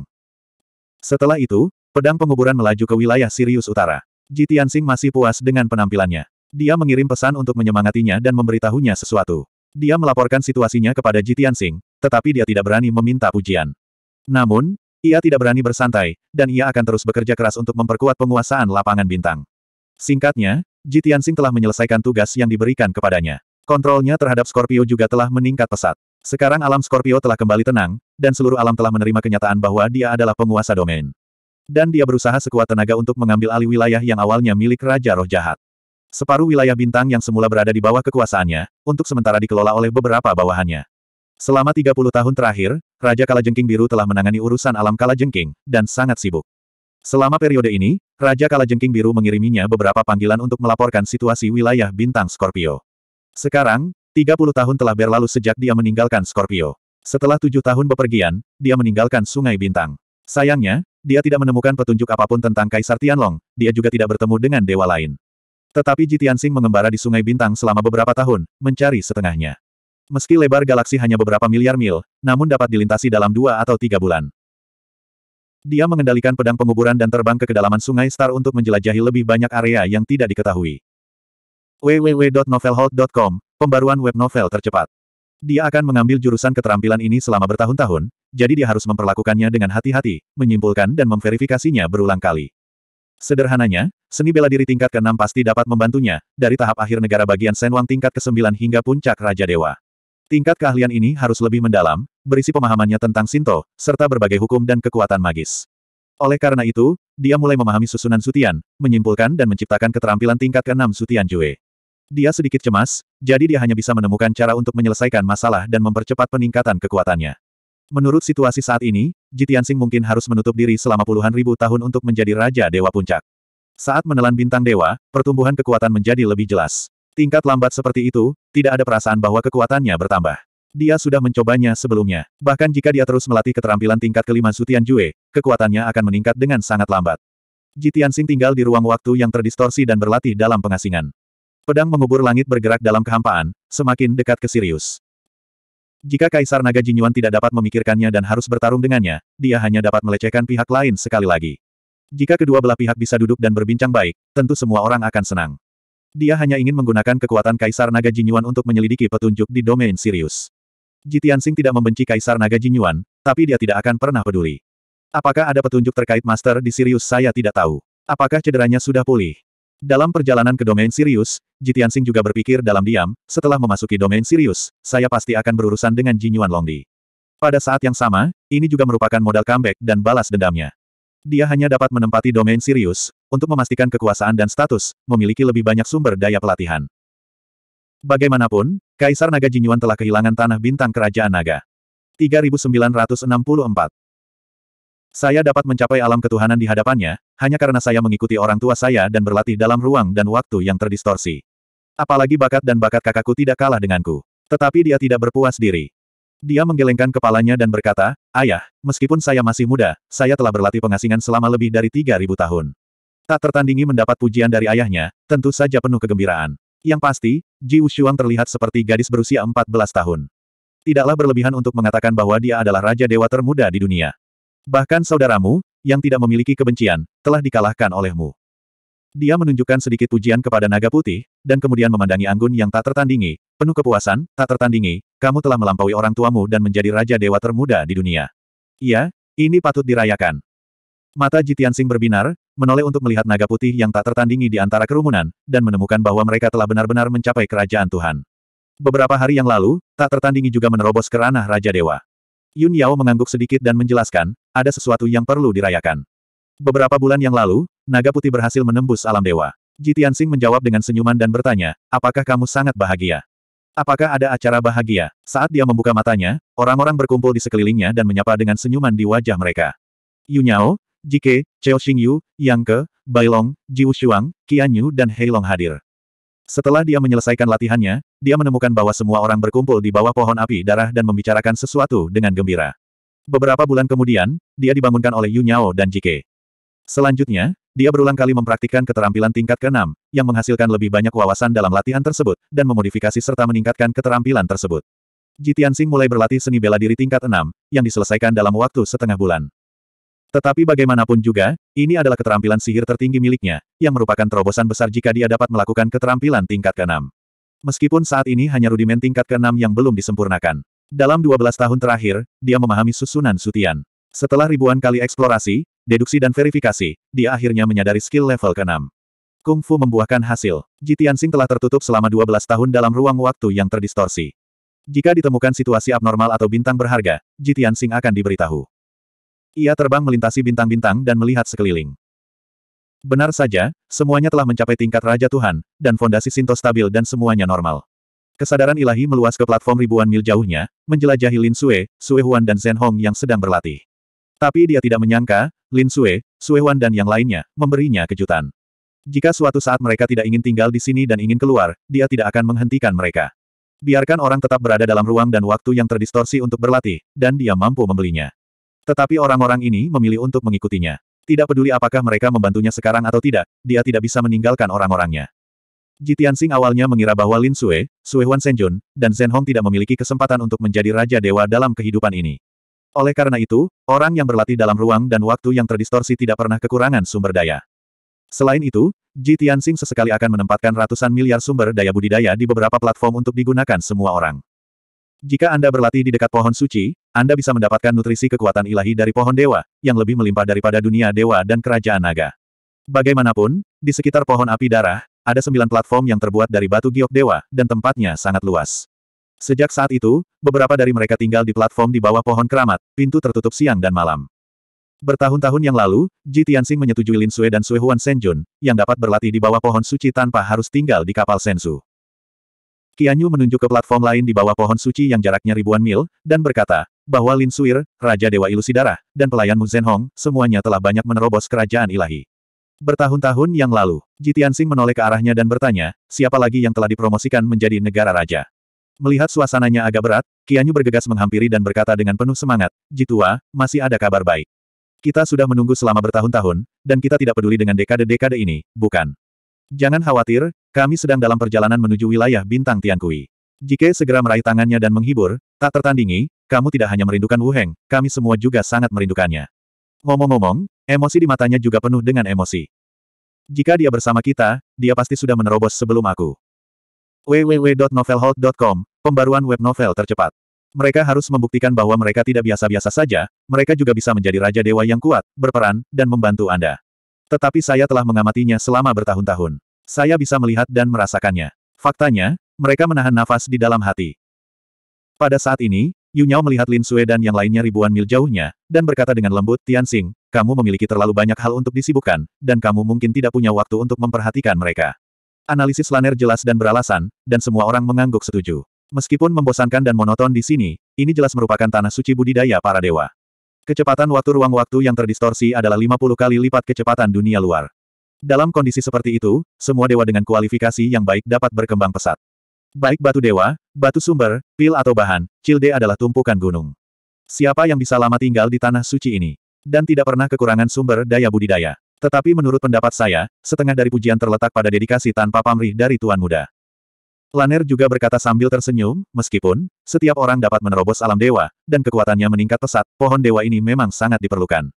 Setelah itu, pedang penguburan melaju ke wilayah Sirius Utara. Jitiansing masih puas dengan penampilannya. Dia mengirim pesan untuk menyemangatinya dan memberitahunya sesuatu. Dia melaporkan situasinya kepada Jitiansing, tetapi dia tidak berani meminta pujian. Namun, ia tidak berani bersantai, dan ia akan terus bekerja keras untuk memperkuat penguasaan lapangan bintang. Singkatnya, Ji Tianxing telah menyelesaikan tugas yang diberikan kepadanya. Kontrolnya terhadap Scorpio juga telah meningkat pesat. Sekarang alam Scorpio telah kembali tenang, dan seluruh alam telah menerima kenyataan bahwa dia adalah penguasa domain. Dan dia berusaha sekuat tenaga untuk mengambil alih wilayah yang awalnya milik Raja Roh Jahat. Separuh wilayah bintang yang semula berada di bawah kekuasaannya, untuk sementara dikelola oleh beberapa bawahannya. Selama 30 tahun terakhir, Raja Kalajengking Biru telah menangani urusan alam Kalajengking, dan sangat sibuk. Selama periode ini, Raja Kalajengking Biru mengiriminya beberapa panggilan untuk melaporkan situasi wilayah bintang Scorpio. Sekarang, 30 tahun telah berlalu sejak dia meninggalkan Scorpio. Setelah tujuh tahun bepergian, dia meninggalkan Sungai Bintang. Sayangnya, dia tidak menemukan petunjuk apapun tentang Kaisar Tianlong, dia juga tidak bertemu dengan dewa lain. Tetapi Sing mengembara di Sungai Bintang selama beberapa tahun, mencari setengahnya. Meski lebar galaksi hanya beberapa miliar mil, namun dapat dilintasi dalam dua atau tiga bulan. Dia mengendalikan pedang penguburan dan terbang ke kedalaman sungai Star untuk menjelajahi lebih banyak area yang tidak diketahui. www.novelhold.com, pembaruan web novel tercepat. Dia akan mengambil jurusan keterampilan ini selama bertahun-tahun, jadi dia harus memperlakukannya dengan hati-hati, menyimpulkan dan memverifikasinya berulang kali. Sederhananya, seni bela diri tingkat ke-6 pasti dapat membantunya, dari tahap akhir negara bagian Senwang tingkat ke-9 hingga puncak Raja Dewa. Tingkat keahlian ini harus lebih mendalam, berisi pemahamannya tentang Sinto, serta berbagai hukum dan kekuatan magis. Oleh karena itu, dia mulai memahami susunan Sutian, menyimpulkan dan menciptakan keterampilan tingkat ke-6 Sutian Jue. Dia sedikit cemas, jadi dia hanya bisa menemukan cara untuk menyelesaikan masalah dan mempercepat peningkatan kekuatannya. Menurut situasi saat ini, Jitiansing mungkin harus menutup diri selama puluhan ribu tahun untuk menjadi Raja Dewa Puncak. Saat menelan bintang dewa, pertumbuhan kekuatan menjadi lebih jelas. Tingkat lambat seperti itu, tidak ada perasaan bahwa kekuatannya bertambah. Dia sudah mencobanya sebelumnya. Bahkan jika dia terus melatih keterampilan tingkat kelima Sutian Jue, kekuatannya akan meningkat dengan sangat lambat. Jitian Sing tinggal di ruang waktu yang terdistorsi dan berlatih dalam pengasingan. Pedang mengubur langit bergerak dalam kehampaan, semakin dekat ke Sirius. Jika Kaisar Naga Jinyuan tidak dapat memikirkannya dan harus bertarung dengannya, dia hanya dapat melecehkan pihak lain sekali lagi. Jika kedua belah pihak bisa duduk dan berbincang baik, tentu semua orang akan senang. Dia hanya ingin menggunakan kekuatan Kaisar Naga Jinyuan untuk menyelidiki petunjuk di domain Sirius. Jitiansing tidak membenci Kaisar Naga Jinyuan, tapi dia tidak akan pernah peduli. Apakah ada petunjuk terkait Master di Sirius saya tidak tahu. Apakah cederanya sudah pulih? Dalam perjalanan ke domain Sirius, Jitiansing juga berpikir dalam diam, setelah memasuki domain Sirius, saya pasti akan berurusan dengan Jinyuan Longdi. Pada saat yang sama, ini juga merupakan modal comeback dan balas dendamnya. Dia hanya dapat menempati domain Sirius, untuk memastikan kekuasaan dan status, memiliki lebih banyak sumber daya pelatihan. Bagaimanapun, Kaisar Naga Jinyuan telah kehilangan tanah bintang Kerajaan Naga. 3964 Saya dapat mencapai alam ketuhanan di hadapannya, hanya karena saya mengikuti orang tua saya dan berlatih dalam ruang dan waktu yang terdistorsi. Apalagi bakat dan bakat kakakku tidak kalah denganku. Tetapi dia tidak berpuas diri. Dia menggelengkan kepalanya dan berkata, Ayah, meskipun saya masih muda, saya telah berlatih pengasingan selama lebih dari 3.000 tahun. Tak tertandingi mendapat pujian dari ayahnya, tentu saja penuh kegembiraan. Yang pasti, Ji Wushuang terlihat seperti gadis berusia 14 tahun. Tidaklah berlebihan untuk mengatakan bahwa dia adalah raja dewa termuda di dunia. Bahkan saudaramu, yang tidak memiliki kebencian, telah dikalahkan olehmu. Dia menunjukkan sedikit pujian kepada naga putih, dan kemudian memandangi Anggun yang tak tertandingi, penuh kepuasan, tak tertandingi, kamu telah melampaui orang tuamu dan menjadi raja dewa termuda di dunia. Iya, ini patut dirayakan. Mata Jitian Sing berbinar, menoleh untuk melihat naga putih yang tak tertandingi di antara kerumunan, dan menemukan bahwa mereka telah benar-benar mencapai kerajaan Tuhan. Beberapa hari yang lalu, tak tertandingi juga menerobos kerana Raja Dewa. Yun Yao mengangguk sedikit dan menjelaskan, ada sesuatu yang perlu dirayakan. Beberapa bulan yang lalu, naga putih berhasil menembus alam dewa. Ji Tianxing menjawab dengan senyuman dan bertanya, apakah kamu sangat bahagia? Apakah ada acara bahagia? Saat dia membuka matanya, orang-orang berkumpul di sekelilingnya dan menyapa dengan senyuman di wajah mereka. Yu Jike, Cheo Xingyu, Yang Ke, Bailong, Jiushuang, Qianyu, dan Heilong hadir. Setelah dia menyelesaikan latihannya, dia menemukan bahwa semua orang berkumpul di bawah pohon api darah dan membicarakan sesuatu dengan gembira. Beberapa bulan kemudian, dia dibangunkan oleh Yu dan Jike. Selanjutnya, dia berulang kali mempraktikkan keterampilan tingkat ke-6, yang menghasilkan lebih banyak wawasan dalam latihan tersebut, dan memodifikasi serta meningkatkan keterampilan tersebut. Jitian Jitiansing mulai berlatih seni bela diri tingkat 6, yang diselesaikan dalam waktu setengah bulan. Tetapi bagaimanapun juga, ini adalah keterampilan sihir tertinggi miliknya, yang merupakan terobosan besar jika dia dapat melakukan keterampilan tingkat ke-6. Meskipun saat ini hanya rudimen tingkat ke-6 yang belum disempurnakan. Dalam 12 tahun terakhir, dia memahami susunan sutian. Setelah ribuan kali eksplorasi, deduksi dan verifikasi, dia akhirnya menyadari skill level ke-6. Kung Fu membuahkan hasil. Jitiansing telah tertutup selama 12 tahun dalam ruang waktu yang terdistorsi. Jika ditemukan situasi abnormal atau bintang berharga, Jitiansing akan diberitahu. Ia terbang melintasi bintang-bintang dan melihat sekeliling. Benar saja, semuanya telah mencapai tingkat Raja Tuhan, dan fondasi Sinto stabil dan semuanya normal. Kesadaran ilahi meluas ke platform ribuan mil jauhnya, menjelajahi Lin Sue, Sue Huan dan Zhen Hong yang sedang berlatih. Tapi dia tidak menyangka, Lin Sue, Sue Wan dan yang lainnya, memberinya kejutan. Jika suatu saat mereka tidak ingin tinggal di sini dan ingin keluar, dia tidak akan menghentikan mereka. Biarkan orang tetap berada dalam ruang dan waktu yang terdistorsi untuk berlatih, dan dia mampu membelinya. Tetapi orang-orang ini memilih untuk mengikutinya. Tidak peduli apakah mereka membantunya sekarang atau tidak, dia tidak bisa meninggalkan orang-orangnya. Jitian Sing awalnya mengira bahwa Lin Sue, Sue Wan Senjun, dan Zhen Hong tidak memiliki kesempatan untuk menjadi Raja Dewa dalam kehidupan ini. Oleh karena itu, orang yang berlatih dalam ruang dan waktu yang terdistorsi tidak pernah kekurangan sumber daya. Selain itu, Ji Tianxing sesekali akan menempatkan ratusan miliar sumber daya budidaya di beberapa platform untuk digunakan semua orang. Jika Anda berlatih di dekat pohon suci, Anda bisa mendapatkan nutrisi kekuatan ilahi dari pohon dewa, yang lebih melimpah daripada dunia dewa dan kerajaan naga. Bagaimanapun, di sekitar pohon api darah, ada sembilan platform yang terbuat dari batu giok dewa, dan tempatnya sangat luas. Sejak saat itu, beberapa dari mereka tinggal di platform di bawah pohon keramat, pintu tertutup siang dan malam. Bertahun-tahun yang lalu, Ji Tianxing menyetujui Lin Sui dan Sui Huan Senjun, yang dapat berlatih di bawah pohon suci tanpa harus tinggal di kapal Sensu. Qianyu menunjuk ke platform lain di bawah pohon suci yang jaraknya ribuan mil, dan berkata, bahwa Lin Suir, Raja Dewa Ilusi Darah, dan pelayanmu Zhen Hong, semuanya telah banyak menerobos kerajaan ilahi. Bertahun-tahun yang lalu, Ji Tianxing menoleh ke arahnya dan bertanya, siapa lagi yang telah dipromosikan menjadi negara raja? Melihat suasananya agak berat, Kianyu bergegas menghampiri dan berkata dengan penuh semangat, Jitua, masih ada kabar baik. Kita sudah menunggu selama bertahun-tahun, dan kita tidak peduli dengan dekade-dekade ini, bukan? Jangan khawatir, kami sedang dalam perjalanan menuju wilayah bintang Tiankui. Jike segera meraih tangannya dan menghibur, tak tertandingi, kamu tidak hanya merindukan Wu Heng, kami semua juga sangat merindukannya. Ngomong-ngomong, emosi di matanya juga penuh dengan emosi. Jika dia bersama kita, dia pasti sudah menerobos sebelum aku www.novelhold.com, pembaruan web novel tercepat. Mereka harus membuktikan bahwa mereka tidak biasa-biasa saja, mereka juga bisa menjadi raja dewa yang kuat, berperan, dan membantu Anda. Tetapi saya telah mengamatinya selama bertahun-tahun. Saya bisa melihat dan merasakannya. Faktanya, mereka menahan nafas di dalam hati. Pada saat ini, Yunyao melihat Lin Sue dan yang lainnya ribuan mil jauhnya, dan berkata dengan lembut, Tianxing, kamu memiliki terlalu banyak hal untuk disibukkan, dan kamu mungkin tidak punya waktu untuk memperhatikan mereka. Analisis Laner jelas dan beralasan, dan semua orang mengangguk setuju. Meskipun membosankan dan monoton di sini, ini jelas merupakan tanah suci budidaya para dewa. Kecepatan waktu ruang waktu yang terdistorsi adalah 50 kali lipat kecepatan dunia luar. Dalam kondisi seperti itu, semua dewa dengan kualifikasi yang baik dapat berkembang pesat. Baik batu dewa, batu sumber, pil atau bahan, Childe adalah tumpukan gunung. Siapa yang bisa lama tinggal di tanah suci ini? Dan tidak pernah kekurangan sumber daya budidaya. Tetapi menurut pendapat saya, setengah dari pujian terletak pada dedikasi tanpa pamrih dari Tuan Muda. Laner juga berkata sambil tersenyum, meskipun, setiap orang dapat menerobos alam dewa, dan kekuatannya meningkat pesat, pohon dewa ini memang sangat diperlukan.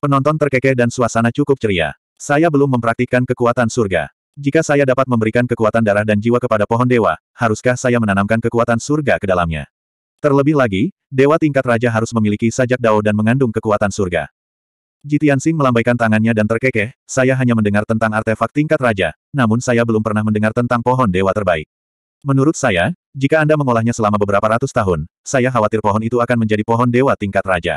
Penonton terkekeh dan suasana cukup ceria. Saya belum mempraktikkan kekuatan surga. Jika saya dapat memberikan kekuatan darah dan jiwa kepada pohon dewa, haruskah saya menanamkan kekuatan surga ke dalamnya? Terlebih lagi, dewa tingkat raja harus memiliki sajak dao dan mengandung kekuatan surga. Jitian Sing melambaikan tangannya dan terkekeh, saya hanya mendengar tentang artefak tingkat raja, namun saya belum pernah mendengar tentang pohon dewa terbaik. Menurut saya, jika Anda mengolahnya selama beberapa ratus tahun, saya khawatir pohon itu akan menjadi pohon dewa tingkat raja.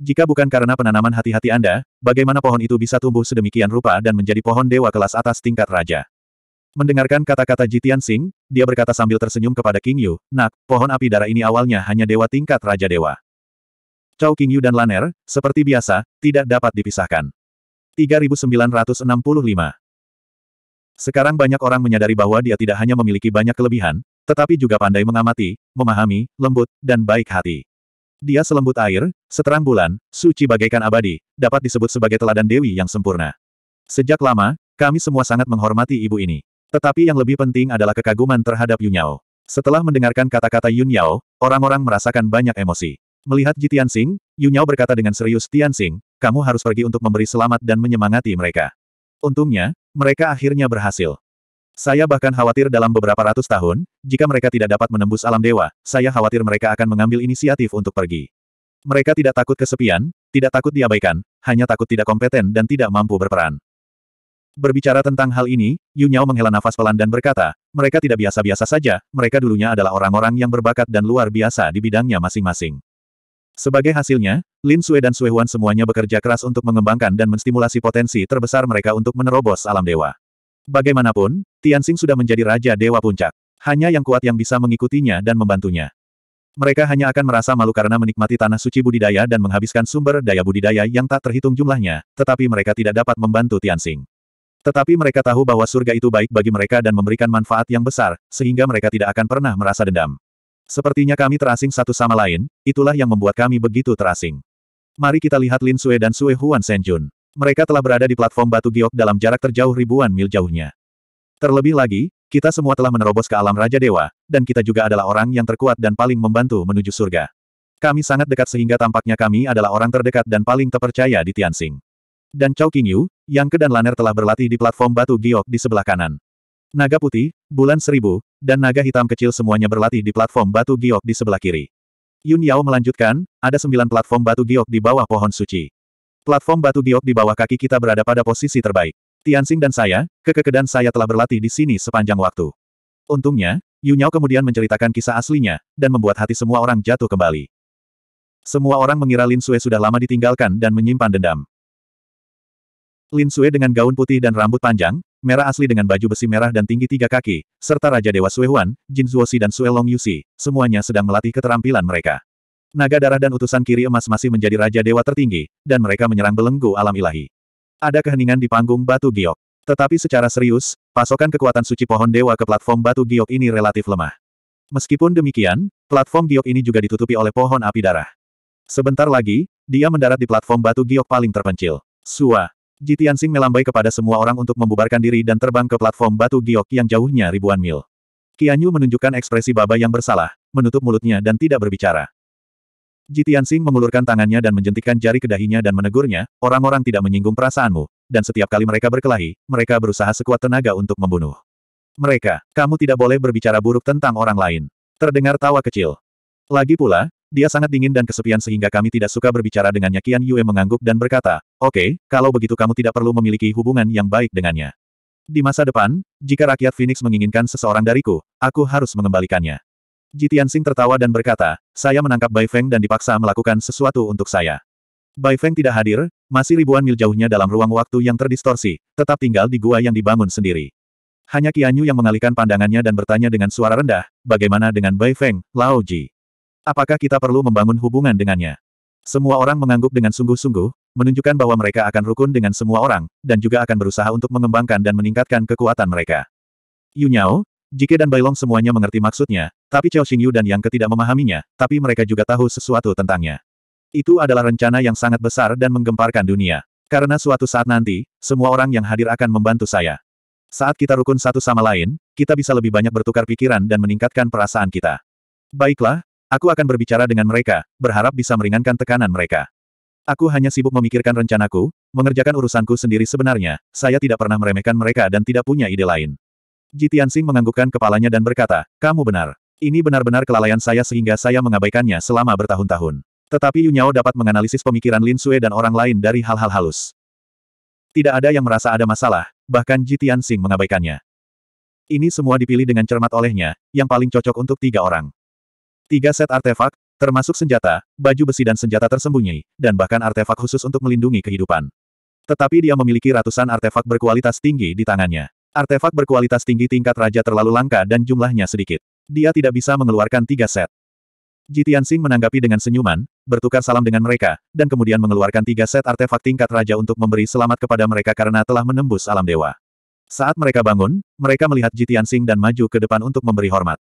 Jika bukan karena penanaman hati-hati Anda, bagaimana pohon itu bisa tumbuh sedemikian rupa dan menjadi pohon dewa kelas atas tingkat raja? Mendengarkan kata-kata Jitian Sing, dia berkata sambil tersenyum kepada King Yu, Nak, pohon api darah ini awalnya hanya dewa tingkat raja dewa. Cao Qingyu dan Laner, seperti biasa, tidak dapat dipisahkan. 3965 Sekarang banyak orang menyadari bahwa dia tidak hanya memiliki banyak kelebihan, tetapi juga pandai mengamati, memahami, lembut, dan baik hati. Dia selembut air, seterang bulan, suci bagaikan abadi, dapat disebut sebagai teladan dewi yang sempurna. Sejak lama, kami semua sangat menghormati ibu ini. Tetapi yang lebih penting adalah kekaguman terhadap Yunyao. Setelah mendengarkan kata-kata Yunyao, orang-orang merasakan banyak emosi. Melihat Ji Tianxing, Yu berkata dengan serius Tianxing, kamu harus pergi untuk memberi selamat dan menyemangati mereka. Untungnya, mereka akhirnya berhasil. Saya bahkan khawatir dalam beberapa ratus tahun, jika mereka tidak dapat menembus alam dewa, saya khawatir mereka akan mengambil inisiatif untuk pergi. Mereka tidak takut kesepian, tidak takut diabaikan, hanya takut tidak kompeten dan tidak mampu berperan. Berbicara tentang hal ini, Yu menghela nafas pelan dan berkata, mereka tidak biasa-biasa saja, mereka dulunya adalah orang-orang yang berbakat dan luar biasa di bidangnya masing-masing. Sebagai hasilnya, Lin Sue dan Sue Huan semuanya bekerja keras untuk mengembangkan dan menstimulasi potensi terbesar mereka untuk menerobos alam dewa. Bagaimanapun, Tianxing sudah menjadi Raja Dewa Puncak. Hanya yang kuat yang bisa mengikutinya dan membantunya. Mereka hanya akan merasa malu karena menikmati tanah suci budidaya dan menghabiskan sumber daya budidaya yang tak terhitung jumlahnya, tetapi mereka tidak dapat membantu Tianxing. Tetapi mereka tahu bahwa surga itu baik bagi mereka dan memberikan manfaat yang besar, sehingga mereka tidak akan pernah merasa dendam. Sepertinya kami terasing satu sama lain, itulah yang membuat kami begitu terasing. Mari kita lihat Lin Sue dan Sue Huan Senjun. Mereka telah berada di platform batu giok dalam jarak terjauh ribuan mil jauhnya. Terlebih lagi, kita semua telah menerobos ke alam Raja Dewa, dan kita juga adalah orang yang terkuat dan paling membantu menuju surga. Kami sangat dekat sehingga tampaknya kami adalah orang terdekat dan paling terpercaya di Tianxing. Dan Chao Qingyu, Yang Ke dan Laner telah berlatih di platform batu giok di sebelah kanan. Naga putih, bulan seribu, dan naga hitam kecil semuanya berlatih di platform batu giok di sebelah kiri. Yun Yao melanjutkan, ada sembilan platform batu giok di bawah pohon suci. Platform batu giok di bawah kaki kita berada pada posisi terbaik. Tianxing dan saya, kekeke dan saya telah berlatih di sini sepanjang waktu. Untungnya, Yun Yao kemudian menceritakan kisah aslinya, dan membuat hati semua orang jatuh kembali. Semua orang mengira Lin Sue sudah lama ditinggalkan dan menyimpan dendam. Lin Sue dengan gaun putih dan rambut panjang, merah asli dengan baju besi merah dan tinggi tiga kaki, serta Raja Dewa Suehuan, Jin Zuoxi dan Sue Long Yuxi, semuanya sedang melatih keterampilan mereka. Naga darah dan utusan kiri emas masih menjadi Raja Dewa tertinggi, dan mereka menyerang belenggu alam ilahi. Ada keheningan di panggung Batu Giok. Tetapi secara serius, pasokan kekuatan suci pohon dewa ke platform Batu Giok ini relatif lemah. Meskipun demikian, platform giok ini juga ditutupi oleh pohon api darah. Sebentar lagi, dia mendarat di platform batu giok paling terpencil. Suah. Ji Tianxing melambai kepada semua orang untuk membubarkan diri dan terbang ke platform batu giok yang jauhnya ribuan mil. Qianyu menunjukkan ekspresi baba yang bersalah, menutup mulutnya dan tidak berbicara. Ji Tianxing mengulurkan tangannya dan menjentikkan jari ke dahinya dan menegurnya, orang-orang tidak menyinggung perasaanmu, dan setiap kali mereka berkelahi, mereka berusaha sekuat tenaga untuk membunuh. Mereka, kamu tidak boleh berbicara buruk tentang orang lain. Terdengar tawa kecil. Lagi pula, dia sangat dingin dan kesepian sehingga kami tidak suka berbicara dengannya. Qian Yue mengangguk dan berkata, Oke, okay, kalau begitu kamu tidak perlu memiliki hubungan yang baik dengannya. Di masa depan, jika rakyat Phoenix menginginkan seseorang dariku, aku harus mengembalikannya. Jitian Sing tertawa dan berkata, saya menangkap Bai Feng dan dipaksa melakukan sesuatu untuk saya. Bai Feng tidak hadir, masih ribuan mil jauhnya dalam ruang waktu yang terdistorsi, tetap tinggal di gua yang dibangun sendiri. Hanya Qianyu yang mengalihkan pandangannya dan bertanya dengan suara rendah, bagaimana dengan Bai Feng, Lao Ji? Apakah kita perlu membangun hubungan dengannya? Semua orang mengangguk dengan sungguh-sungguh, menunjukkan bahwa mereka akan rukun dengan semua orang, dan juga akan berusaha untuk mengembangkan dan meningkatkan kekuatan mereka. Yu Nyao, Jike dan Bailong semuanya mengerti maksudnya, tapi Chao Xingyu dan yang ketidak memahaminya, tapi mereka juga tahu sesuatu tentangnya. Itu adalah rencana yang sangat besar dan menggemparkan dunia. Karena suatu saat nanti, semua orang yang hadir akan membantu saya. Saat kita rukun satu sama lain, kita bisa lebih banyak bertukar pikiran dan meningkatkan perasaan kita. Baiklah, Aku akan berbicara dengan mereka, berharap bisa meringankan tekanan mereka. Aku hanya sibuk memikirkan rencanaku, mengerjakan urusanku sendiri sebenarnya, saya tidak pernah meremehkan mereka dan tidak punya ide lain. Jitiansing menganggukkan kepalanya dan berkata, kamu benar. Ini benar-benar kelalaian saya sehingga saya mengabaikannya selama bertahun-tahun. Tetapi Yunyao dapat menganalisis pemikiran Lin Sue dan orang lain dari hal-hal halus. Tidak ada yang merasa ada masalah, bahkan Jitiansing mengabaikannya. Ini semua dipilih dengan cermat olehnya, yang paling cocok untuk tiga orang. Tiga set artefak, termasuk senjata, baju besi dan senjata tersembunyi, dan bahkan artefak khusus untuk melindungi kehidupan. Tetapi dia memiliki ratusan artefak berkualitas tinggi di tangannya. Artefak berkualitas tinggi tingkat raja terlalu langka dan jumlahnya sedikit. Dia tidak bisa mengeluarkan tiga set. Jitian Singh menanggapi dengan senyuman, bertukar salam dengan mereka, dan kemudian mengeluarkan tiga set artefak tingkat raja untuk memberi selamat kepada mereka karena telah menembus alam dewa. Saat mereka bangun, mereka melihat Jitian Singh dan maju ke depan untuk memberi hormat.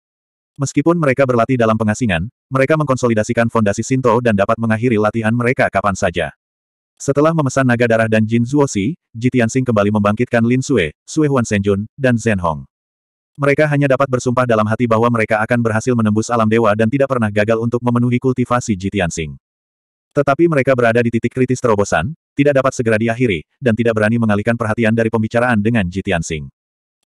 Meskipun mereka berlatih dalam pengasingan, mereka mengkonsolidasikan fondasi Sinto dan dapat mengakhiri latihan mereka kapan saja. Setelah memesan naga darah dan Jin Zuoxi, Ji Tianxing kembali membangkitkan Lin Sue, Sue Huan Senjun, dan Zhen Hong. Mereka hanya dapat bersumpah dalam hati bahwa mereka akan berhasil menembus alam dewa dan tidak pernah gagal untuk memenuhi kultivasi Ji Tianxing. Tetapi mereka berada di titik kritis terobosan, tidak dapat segera diakhiri, dan tidak berani mengalihkan perhatian dari pembicaraan dengan Ji Tianxing.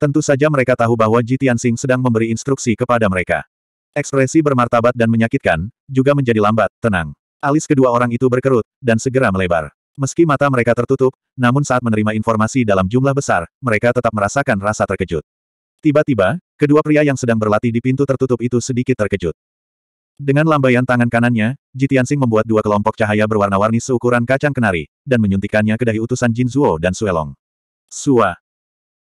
Tentu saja mereka tahu bahwa Ji Tianxing sedang memberi instruksi kepada mereka. Ekspresi bermartabat dan menyakitkan, juga menjadi lambat, tenang. Alis kedua orang itu berkerut, dan segera melebar. Meski mata mereka tertutup, namun saat menerima informasi dalam jumlah besar, mereka tetap merasakan rasa terkejut. Tiba-tiba, kedua pria yang sedang berlatih di pintu tertutup itu sedikit terkejut. Dengan lambaian tangan kanannya, Sing membuat dua kelompok cahaya berwarna-warni seukuran kacang kenari, dan menyuntikannya ke dahi utusan Jin Zuo dan Suelong. Suah.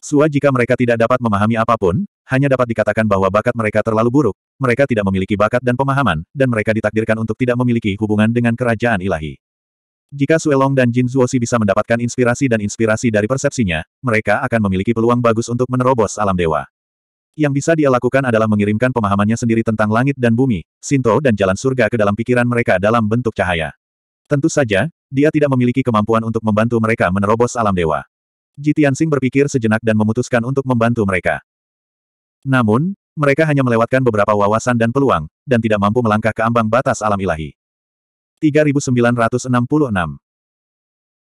Sua jika mereka tidak dapat memahami apapun, hanya dapat dikatakan bahwa bakat mereka terlalu buruk, mereka tidak memiliki bakat dan pemahaman, dan mereka ditakdirkan untuk tidak memiliki hubungan dengan kerajaan ilahi. Jika Suelong dan Jin Si bisa mendapatkan inspirasi dan inspirasi dari persepsinya, mereka akan memiliki peluang bagus untuk menerobos alam dewa. Yang bisa dia lakukan adalah mengirimkan pemahamannya sendiri tentang langit dan bumi, Sinto dan jalan surga ke dalam pikiran mereka dalam bentuk cahaya. Tentu saja, dia tidak memiliki kemampuan untuk membantu mereka menerobos alam dewa. Ji berpikir sejenak dan memutuskan untuk membantu mereka. Namun, mereka hanya melewatkan beberapa wawasan dan peluang, dan tidak mampu melangkah ke ambang batas alam ilahi. 3966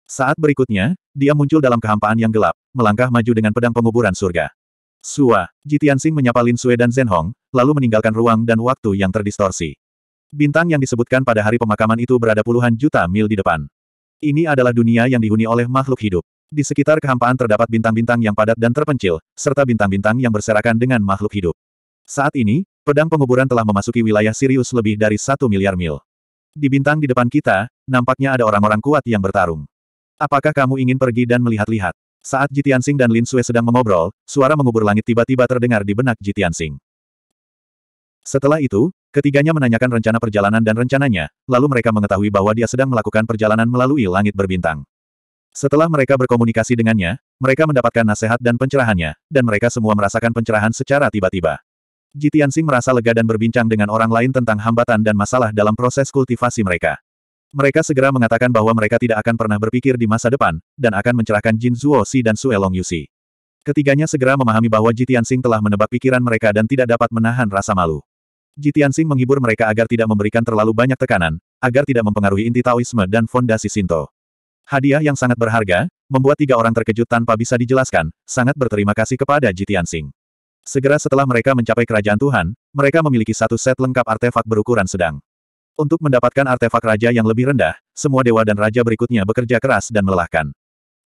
Saat berikutnya, dia muncul dalam kehampaan yang gelap, melangkah maju dengan pedang penguburan surga. Sua, Jitiansing menyapa Lin Sue dan Zenhong, lalu meninggalkan ruang dan waktu yang terdistorsi. Bintang yang disebutkan pada hari pemakaman itu berada puluhan juta mil di depan. Ini adalah dunia yang dihuni oleh makhluk hidup. Di sekitar kehampaan terdapat bintang-bintang yang padat dan terpencil, serta bintang-bintang yang berserakan dengan makhluk hidup. Saat ini, pedang penguburan telah memasuki wilayah Sirius lebih dari satu miliar mil. Di bintang di depan kita, nampaknya ada orang-orang kuat yang bertarung. Apakah kamu ingin pergi dan melihat-lihat? Saat Jitian Sing dan Lin Sue sedang mengobrol, suara mengubur langit tiba-tiba terdengar di benak Jitian Sing. Setelah itu, ketiganya menanyakan rencana perjalanan dan rencananya, lalu mereka mengetahui bahwa dia sedang melakukan perjalanan melalui langit berbintang. Setelah mereka berkomunikasi dengannya, mereka mendapatkan nasihat dan pencerahannya, dan mereka semua merasakan pencerahan secara tiba-tiba. Jitiansing merasa lega dan berbincang dengan orang lain tentang hambatan dan masalah dalam proses kultivasi mereka. Mereka segera mengatakan bahwa mereka tidak akan pernah berpikir di masa depan, dan akan mencerahkan Jin Zuo Si dan Sue Long Yusi. Ketiganya segera memahami bahwa Jitiansing telah menebak pikiran mereka dan tidak dapat menahan rasa malu. Jitiansing menghibur mereka agar tidak memberikan terlalu banyak tekanan, agar tidak mempengaruhi inti Taoisme dan fondasi Sinto. Hadiah yang sangat berharga, membuat tiga orang terkejut tanpa bisa dijelaskan, sangat berterima kasih kepada Jitian Sing. Segera setelah mereka mencapai kerajaan Tuhan, mereka memiliki satu set lengkap artefak berukuran sedang. Untuk mendapatkan artefak raja yang lebih rendah, semua dewa dan raja berikutnya bekerja keras dan melelahkan.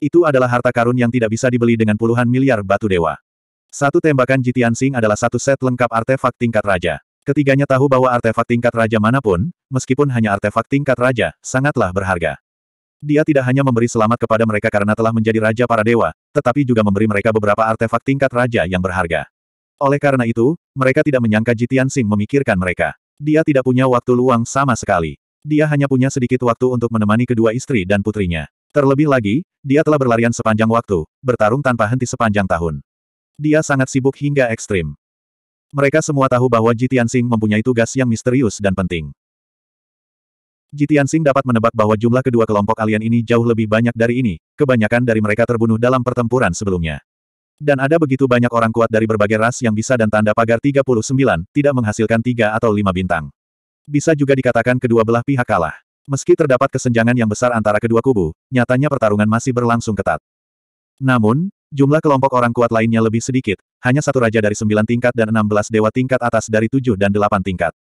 Itu adalah harta karun yang tidak bisa dibeli dengan puluhan miliar batu dewa. Satu tembakan Jitian Sing adalah satu set lengkap artefak tingkat raja. Ketiganya tahu bahwa artefak tingkat raja manapun, meskipun hanya artefak tingkat raja, sangatlah berharga. Dia tidak hanya memberi selamat kepada mereka karena telah menjadi raja para dewa, tetapi juga memberi mereka beberapa artefak tingkat raja yang berharga. Oleh karena itu, mereka tidak menyangka Jitian Sing memikirkan mereka. Dia tidak punya waktu luang sama sekali. Dia hanya punya sedikit waktu untuk menemani kedua istri dan putrinya. Terlebih lagi, dia telah berlarian sepanjang waktu, bertarung tanpa henti sepanjang tahun. Dia sangat sibuk hingga ekstrim. Mereka semua tahu bahwa Jitian Sing mempunyai tugas yang misterius dan penting. Jitian Sing dapat menebak bahwa jumlah kedua kelompok alien ini jauh lebih banyak dari ini, kebanyakan dari mereka terbunuh dalam pertempuran sebelumnya. Dan ada begitu banyak orang kuat dari berbagai ras yang bisa dan tanda pagar 39, tidak menghasilkan tiga atau lima bintang. Bisa juga dikatakan kedua belah pihak kalah. Meski terdapat kesenjangan yang besar antara kedua kubu, nyatanya pertarungan masih berlangsung ketat. Namun, jumlah kelompok orang kuat lainnya lebih sedikit, hanya satu raja dari sembilan tingkat dan enam belas dewa tingkat atas dari tujuh dan delapan tingkat.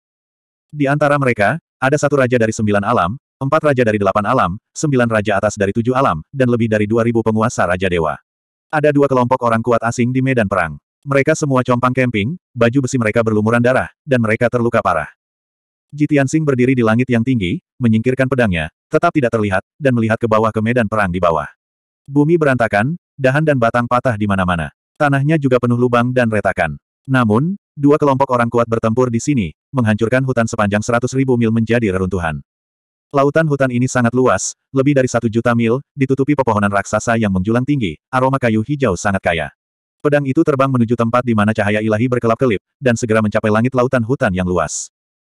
Di antara mereka, ada satu raja dari sembilan alam, empat raja dari delapan alam, sembilan raja atas dari tujuh alam, dan lebih dari dua ribu penguasa raja dewa. Ada dua kelompok orang kuat asing di medan perang. Mereka semua compang camping, baju besi mereka berlumuran darah, dan mereka terluka parah. Jitian Sing berdiri di langit yang tinggi, menyingkirkan pedangnya, tetap tidak terlihat, dan melihat ke bawah ke medan perang di bawah. Bumi berantakan, dahan dan batang patah di mana-mana. Tanahnya juga penuh lubang dan retakan. Namun, dua kelompok orang kuat bertempur di sini, menghancurkan hutan sepanjang 100 ribu mil menjadi reruntuhan. Lautan hutan ini sangat luas, lebih dari satu juta mil, ditutupi pepohonan raksasa yang menjulang tinggi, aroma kayu hijau sangat kaya. Pedang itu terbang menuju tempat di mana cahaya ilahi berkelap-kelip, dan segera mencapai langit lautan hutan yang luas.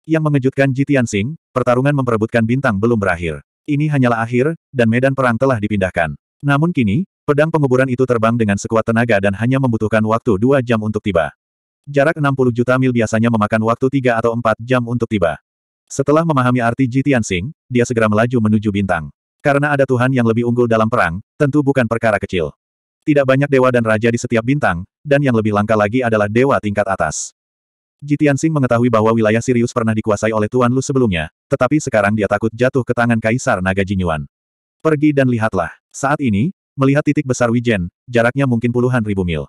Yang mengejutkan Jitian Sing, pertarungan memperebutkan bintang belum berakhir. Ini hanyalah akhir, dan medan perang telah dipindahkan. Namun kini, pedang penguburan itu terbang dengan sekuat tenaga dan hanya membutuhkan waktu dua jam untuk tiba. Jarak 60 juta mil biasanya memakan waktu 3 atau 4 jam untuk tiba. Setelah memahami arti Jitian Sing, dia segera melaju menuju bintang. Karena ada Tuhan yang lebih unggul dalam perang, tentu bukan perkara kecil. Tidak banyak dewa dan raja di setiap bintang, dan yang lebih langka lagi adalah dewa tingkat atas. Jitian Sing mengetahui bahwa wilayah Sirius pernah dikuasai oleh Tuan Lu sebelumnya, tetapi sekarang dia takut jatuh ke tangan Kaisar Naga Jinyuan. Pergi dan lihatlah. Saat ini, melihat titik besar Wijen, jaraknya mungkin puluhan ribu mil.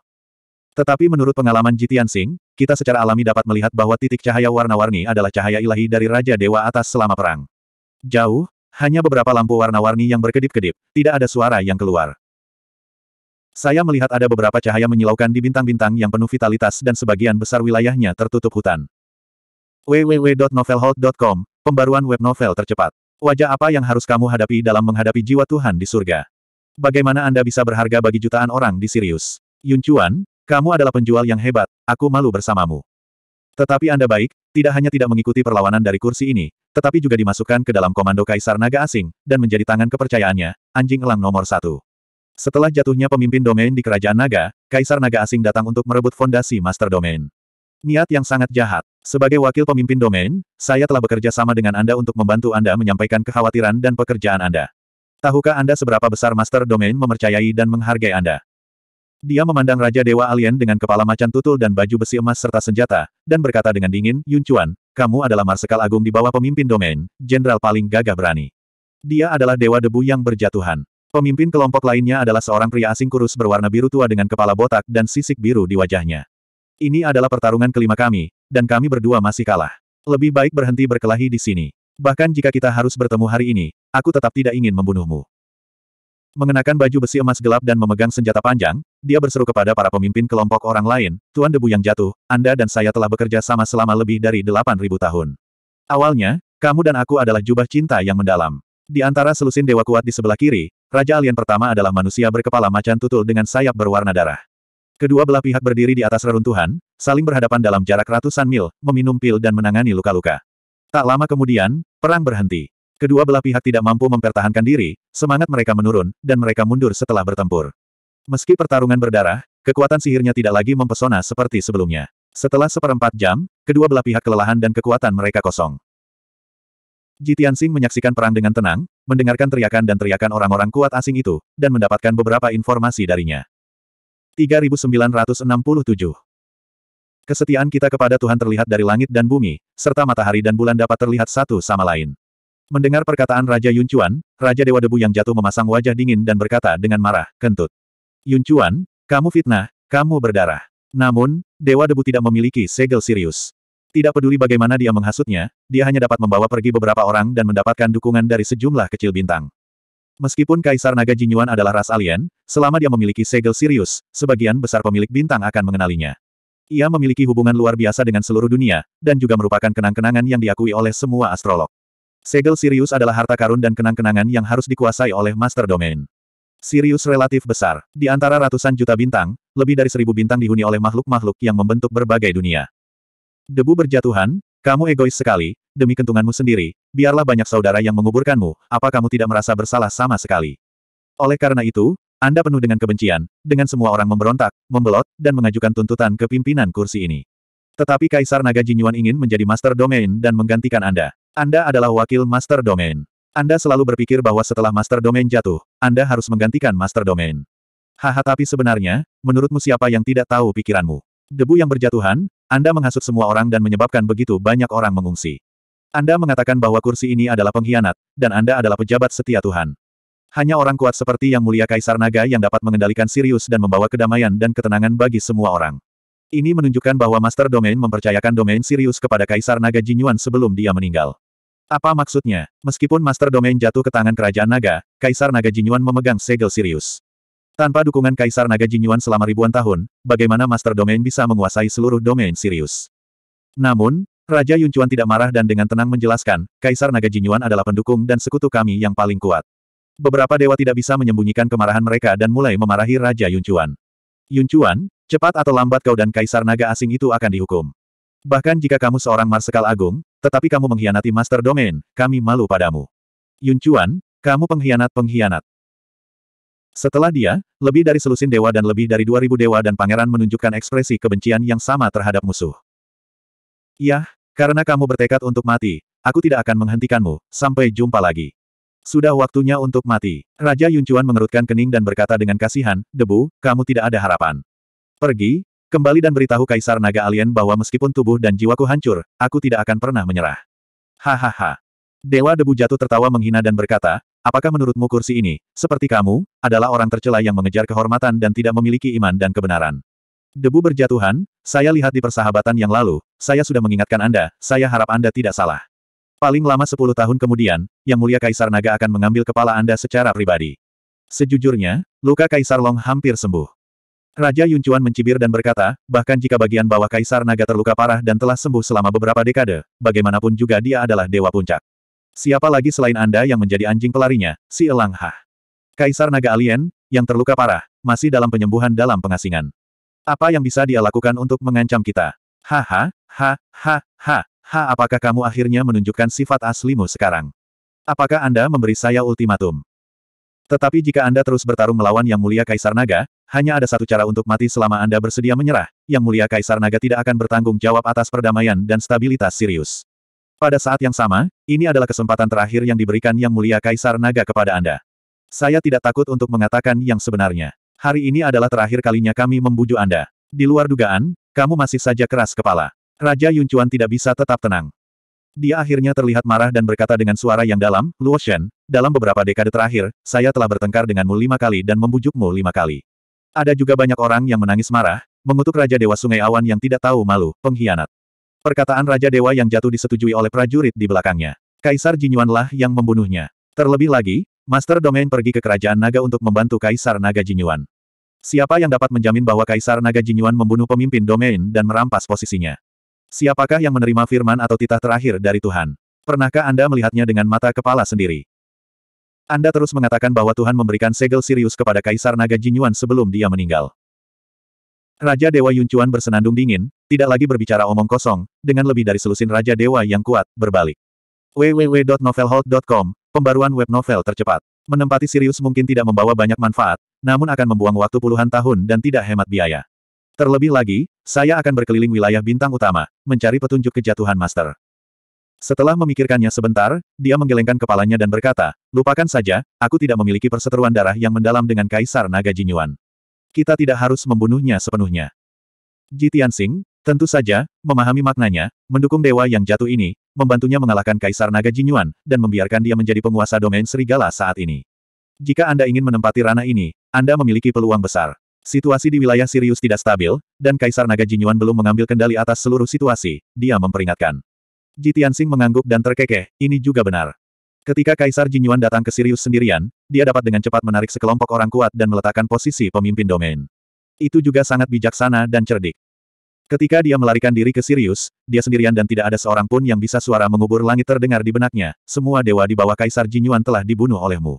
Tetapi menurut pengalaman Jitian Sing, kita secara alami dapat melihat bahwa titik cahaya warna-warni adalah cahaya ilahi dari Raja Dewa atas selama perang. Jauh, hanya beberapa lampu warna-warni yang berkedip-kedip, tidak ada suara yang keluar. Saya melihat ada beberapa cahaya menyilaukan di bintang-bintang yang penuh vitalitas dan sebagian besar wilayahnya tertutup hutan. www.novelhold.com, pembaruan web novel tercepat. Wajah apa yang harus kamu hadapi dalam menghadapi jiwa Tuhan di surga? Bagaimana Anda bisa berharga bagi jutaan orang di Sirius? Yun Chuan, kamu adalah penjual yang hebat, aku malu bersamamu. Tetapi Anda baik, tidak hanya tidak mengikuti perlawanan dari kursi ini, tetapi juga dimasukkan ke dalam komando Kaisar Naga Asing, dan menjadi tangan kepercayaannya, anjing elang nomor satu. Setelah jatuhnya pemimpin domain di Kerajaan Naga, Kaisar Naga Asing datang untuk merebut fondasi Master Domain. Niat yang sangat jahat. Sebagai wakil pemimpin domain, saya telah bekerja sama dengan Anda untuk membantu Anda menyampaikan kekhawatiran dan pekerjaan Anda. Tahukah Anda seberapa besar Master Domain memercayai dan menghargai Anda? Dia memandang Raja Dewa Alien dengan kepala macan tutul dan baju besi emas serta senjata, dan berkata dengan dingin, Yun Chuan, kamu adalah Marsekal Agung di bawah pemimpin domain, jenderal paling gagah berani. Dia adalah Dewa Debu yang berjatuhan. Pemimpin kelompok lainnya adalah seorang pria asing kurus berwarna biru tua dengan kepala botak dan sisik biru di wajahnya. Ini adalah pertarungan kelima kami, dan kami berdua masih kalah. Lebih baik berhenti berkelahi di sini. Bahkan jika kita harus bertemu hari ini, aku tetap tidak ingin membunuhmu. Mengenakan baju besi emas gelap dan memegang senjata panjang, dia berseru kepada para pemimpin kelompok orang lain, Tuan Debu yang jatuh, Anda dan saya telah bekerja sama selama lebih dari 8.000 tahun. Awalnya, kamu dan aku adalah jubah cinta yang mendalam. Di antara selusin dewa kuat di sebelah kiri, Raja Alien pertama adalah manusia berkepala macan tutul dengan sayap berwarna darah. Kedua belah pihak berdiri di atas reruntuhan, saling berhadapan dalam jarak ratusan mil, meminum pil dan menangani luka-luka. Tak lama kemudian, perang berhenti. Kedua belah pihak tidak mampu mempertahankan diri, semangat mereka menurun, dan mereka mundur setelah bertempur. Meski pertarungan berdarah, kekuatan sihirnya tidak lagi mempesona seperti sebelumnya. Setelah seperempat jam, kedua belah pihak kelelahan dan kekuatan mereka kosong. Jitiansing menyaksikan perang dengan tenang, mendengarkan teriakan dan teriakan orang-orang kuat asing itu, dan mendapatkan beberapa informasi darinya. 3967 Kesetiaan kita kepada Tuhan terlihat dari langit dan bumi, serta matahari dan bulan dapat terlihat satu sama lain. Mendengar perkataan Raja Yuncuan, Raja Dewa Debu yang jatuh memasang wajah dingin dan berkata dengan marah, kentut. Yun Chuan, kamu fitnah, kamu berdarah. Namun, Dewa Debu tidak memiliki segel serius. Tidak peduli bagaimana dia menghasutnya, dia hanya dapat membawa pergi beberapa orang dan mendapatkan dukungan dari sejumlah kecil bintang. Meskipun Kaisar Naga Jinyuan adalah ras alien, selama dia memiliki segel Sirius, sebagian besar pemilik bintang akan mengenalinya. Ia memiliki hubungan luar biasa dengan seluruh dunia, dan juga merupakan kenang-kenangan yang diakui oleh semua astrolog. Segel Sirius adalah harta karun dan kenang-kenangan yang harus dikuasai oleh Master Domain. Sirius relatif besar. Di antara ratusan juta bintang, lebih dari seribu bintang dihuni oleh makhluk-makhluk yang membentuk berbagai dunia. Debu berjatuhan, kamu egois sekali, demi kentunganmu sendiri, biarlah banyak saudara yang menguburkanmu, apa kamu tidak merasa bersalah sama sekali? Oleh karena itu, Anda penuh dengan kebencian, dengan semua orang memberontak, membelot, dan mengajukan tuntutan ke pimpinan kursi ini. Tetapi Kaisar Naga Jinyuan ingin menjadi Master Domain dan menggantikan Anda. Anda adalah wakil Master Domain. Anda selalu berpikir bahwa setelah Master Domain jatuh, Anda harus menggantikan Master Domain. Haha tapi sebenarnya, menurutmu siapa yang tidak tahu pikiranmu? Debu yang berjatuhan, Anda menghasut semua orang dan menyebabkan begitu banyak orang mengungsi. Anda mengatakan bahwa kursi ini adalah pengkhianat, dan Anda adalah pejabat setia Tuhan. Hanya orang kuat seperti Yang Mulia Kaisar Naga yang dapat mengendalikan Sirius dan membawa kedamaian dan ketenangan bagi semua orang. Ini menunjukkan bahwa Master Domain mempercayakan domain Sirius kepada Kaisar Naga Jinyuan sebelum dia meninggal. Apa maksudnya? Meskipun Master Domain jatuh ke tangan Kerajaan Naga, Kaisar Naga Jinyuan memegang segel Sirius. Tanpa dukungan Kaisar Naga Jinyuan selama ribuan tahun, bagaimana Master Domain bisa menguasai seluruh domain Sirius? Namun, Raja Yuncuan tidak marah dan dengan tenang menjelaskan, Kaisar Naga Jinyuan adalah pendukung dan sekutu kami yang paling kuat. Beberapa dewa tidak bisa menyembunyikan kemarahan mereka dan mulai memarahi Raja Yuncuan. Yuncuan, cepat atau lambat kau dan Kaisar Naga asing itu akan dihukum. Bahkan jika kamu seorang Marsekal Agung, tetapi kamu mengkhianati Master Domain, kami malu padamu. Yun Chuan, kamu pengkhianat-pengkhianat. Setelah dia, lebih dari selusin dewa dan lebih dari 2000 dewa dan pangeran menunjukkan ekspresi kebencian yang sama terhadap musuh. Yah, karena kamu bertekad untuk mati, aku tidak akan menghentikanmu, sampai jumpa lagi. Sudah waktunya untuk mati. Raja Yun Chuan mengerutkan kening dan berkata dengan kasihan, Debu, kamu tidak ada harapan. Pergi, Kembali dan beritahu Kaisar Naga Alien bahwa meskipun tubuh dan jiwaku hancur, aku tidak akan pernah menyerah. Hahaha. Dewa Debu Jatuh tertawa menghina dan berkata, apakah menurutmu kursi ini, seperti kamu, adalah orang tercela yang mengejar kehormatan dan tidak memiliki iman dan kebenaran? Debu berjatuhan, saya lihat di persahabatan yang lalu, saya sudah mengingatkan Anda, saya harap Anda tidak salah. Paling lama sepuluh tahun kemudian, Yang Mulia Kaisar Naga akan mengambil kepala Anda secara pribadi. Sejujurnya, luka Kaisar Long hampir sembuh. Raja Yuncuan mencibir dan berkata, bahkan jika bagian bawah Kaisar Naga terluka parah dan telah sembuh selama beberapa dekade, bagaimanapun juga dia adalah dewa puncak. Siapa lagi selain Anda yang menjadi anjing pelarinya, si Elang Ha? Kaisar Naga Alien, yang terluka parah, masih dalam penyembuhan dalam pengasingan. Apa yang bisa dia lakukan untuk mengancam kita? Haha, ha, ha, ha, ha, apakah kamu akhirnya menunjukkan sifat aslimu sekarang? Apakah Anda memberi saya ultimatum? Tetapi jika Anda terus bertarung melawan Yang Mulia Kaisar Naga, hanya ada satu cara untuk mati selama Anda bersedia menyerah, Yang Mulia Kaisar Naga tidak akan bertanggung jawab atas perdamaian dan stabilitas Sirius. Pada saat yang sama, ini adalah kesempatan terakhir yang diberikan Yang Mulia Kaisar Naga kepada Anda. Saya tidak takut untuk mengatakan yang sebenarnya. Hari ini adalah terakhir kalinya kami membujuk Anda. Di luar dugaan, kamu masih saja keras kepala. Raja Yuncuan tidak bisa tetap tenang. Dia akhirnya terlihat marah dan berkata dengan suara yang dalam, Luo Shen, dalam beberapa dekade terakhir, saya telah bertengkar denganmu lima kali dan membujukmu lima kali. Ada juga banyak orang yang menangis marah, mengutuk Raja Dewa Sungai Awan yang tidak tahu malu, pengkhianat. Perkataan Raja Dewa yang jatuh disetujui oleh prajurit di belakangnya. Kaisar Jinyuanlah yang membunuhnya. Terlebih lagi, Master Domain pergi ke Kerajaan Naga untuk membantu Kaisar Naga Jinyuan. Siapa yang dapat menjamin bahwa Kaisar Naga Jinyuan membunuh pemimpin domain dan merampas posisinya? Siapakah yang menerima firman atau titah terakhir dari Tuhan? Pernahkah Anda melihatnya dengan mata kepala sendiri? Anda terus mengatakan bahwa Tuhan memberikan segel Sirius kepada Kaisar Naga Jinyuan sebelum dia meninggal. Raja Dewa Yuncuan bersenandung dingin, tidak lagi berbicara omong kosong, dengan lebih dari selusin Raja Dewa yang kuat, berbalik. www.novelhold.com, pembaruan web novel tercepat. Menempati Sirius mungkin tidak membawa banyak manfaat, namun akan membuang waktu puluhan tahun dan tidak hemat biaya. Terlebih lagi, saya akan berkeliling wilayah bintang utama, mencari petunjuk kejatuhan Master. Setelah memikirkannya sebentar, dia menggelengkan kepalanya dan berkata, lupakan saja, aku tidak memiliki perseteruan darah yang mendalam dengan Kaisar Naga Jinyuan. Kita tidak harus membunuhnya sepenuhnya. Ji Tianxing, tentu saja, memahami maknanya, mendukung dewa yang jatuh ini, membantunya mengalahkan Kaisar Naga Jinyuan, dan membiarkan dia menjadi penguasa domain serigala saat ini. Jika Anda ingin menempati ranah ini, Anda memiliki peluang besar. Situasi di wilayah Sirius tidak stabil, dan Kaisar Naga Jinyuan belum mengambil kendali atas seluruh situasi, dia memperingatkan. Ji Tianxing mengangguk dan terkekeh, ini juga benar. Ketika Kaisar Jinyuan datang ke Sirius sendirian, dia dapat dengan cepat menarik sekelompok orang kuat dan meletakkan posisi pemimpin domain. Itu juga sangat bijaksana dan cerdik. Ketika dia melarikan diri ke Sirius, dia sendirian dan tidak ada seorang pun yang bisa suara mengubur langit terdengar di benaknya, semua dewa di bawah Kaisar Jinyuan telah dibunuh olehmu.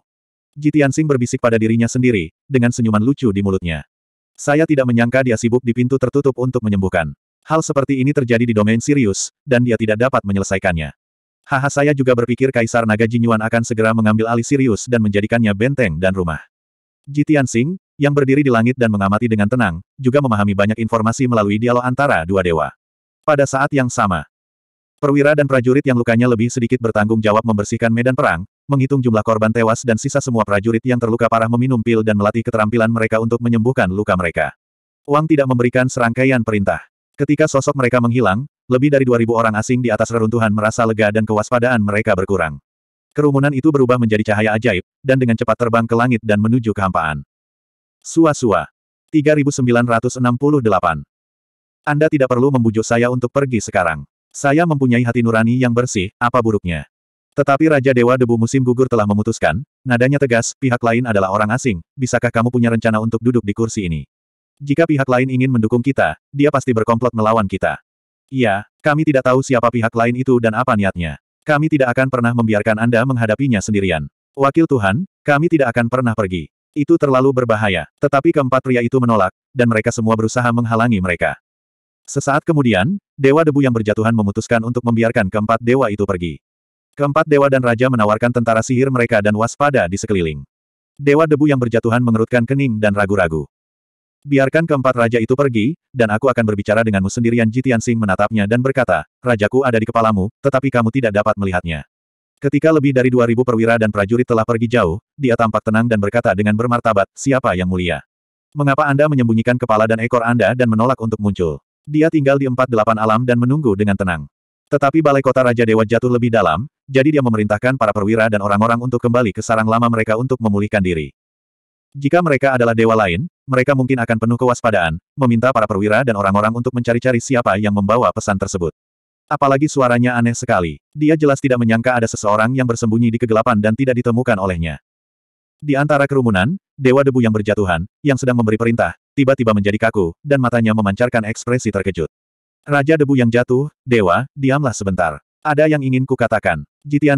Ji Tianxing berbisik pada dirinya sendiri, dengan senyuman lucu di mulutnya. Saya tidak menyangka dia sibuk di pintu tertutup untuk menyembuhkan. Hal seperti ini terjadi di domain Sirius, dan dia tidak dapat menyelesaikannya. Haha saya juga berpikir Kaisar Naga Jinyuan akan segera mengambil alih Sirius dan menjadikannya benteng dan rumah. Jitian Singh, yang berdiri di langit dan mengamati dengan tenang, juga memahami banyak informasi melalui dialog antara dua dewa. Pada saat yang sama, perwira dan prajurit yang lukanya lebih sedikit bertanggung jawab membersihkan medan perang, menghitung jumlah korban tewas dan sisa semua prajurit yang terluka parah meminum pil dan melatih keterampilan mereka untuk menyembuhkan luka mereka. Wang tidak memberikan serangkaian perintah. Ketika sosok mereka menghilang, lebih dari 2.000 orang asing di atas reruntuhan merasa lega dan kewaspadaan mereka berkurang. Kerumunan itu berubah menjadi cahaya ajaib, dan dengan cepat terbang ke langit dan menuju kehampaan. Sua-sua. 3968. Anda tidak perlu membujuk saya untuk pergi sekarang. Saya mempunyai hati nurani yang bersih, apa buruknya? Tetapi Raja Dewa Debu Musim Gugur telah memutuskan, nadanya tegas, pihak lain adalah orang asing, bisakah kamu punya rencana untuk duduk di kursi ini? Jika pihak lain ingin mendukung kita, dia pasti berkomplot melawan kita. Iya, kami tidak tahu siapa pihak lain itu dan apa niatnya. Kami tidak akan pernah membiarkan Anda menghadapinya sendirian. Wakil Tuhan, kami tidak akan pernah pergi. Itu terlalu berbahaya. Tetapi keempat pria itu menolak, dan mereka semua berusaha menghalangi mereka. Sesaat kemudian, Dewa Debu yang berjatuhan memutuskan untuk membiarkan keempat dewa itu pergi. Keempat dewa dan raja menawarkan tentara sihir mereka dan waspada di sekeliling. Dewa Debu yang berjatuhan mengerutkan kening dan ragu-ragu. Biarkan keempat raja itu pergi, dan aku akan berbicara denganmu sendirian Jitian Sing menatapnya dan berkata, Rajaku ada di kepalamu, tetapi kamu tidak dapat melihatnya. Ketika lebih dari dua ribu perwira dan prajurit telah pergi jauh, dia tampak tenang dan berkata dengan bermartabat, siapa yang mulia? Mengapa Anda menyembunyikan kepala dan ekor Anda dan menolak untuk muncul? Dia tinggal di empat delapan alam dan menunggu dengan tenang. Tetapi balai kota Raja Dewa jatuh lebih dalam, jadi dia memerintahkan para perwira dan orang-orang untuk kembali ke sarang lama mereka untuk memulihkan diri. Jika mereka adalah dewa lain, mereka mungkin akan penuh kewaspadaan, meminta para perwira dan orang-orang untuk mencari-cari siapa yang membawa pesan tersebut. Apalagi suaranya aneh sekali. Dia jelas tidak menyangka ada seseorang yang bersembunyi di kegelapan dan tidak ditemukan olehnya. Di antara kerumunan, dewa debu yang berjatuhan, yang sedang memberi perintah, tiba-tiba menjadi kaku, dan matanya memancarkan ekspresi terkejut. Raja debu yang jatuh, dewa, diamlah sebentar. Ada yang ingin kukatakan.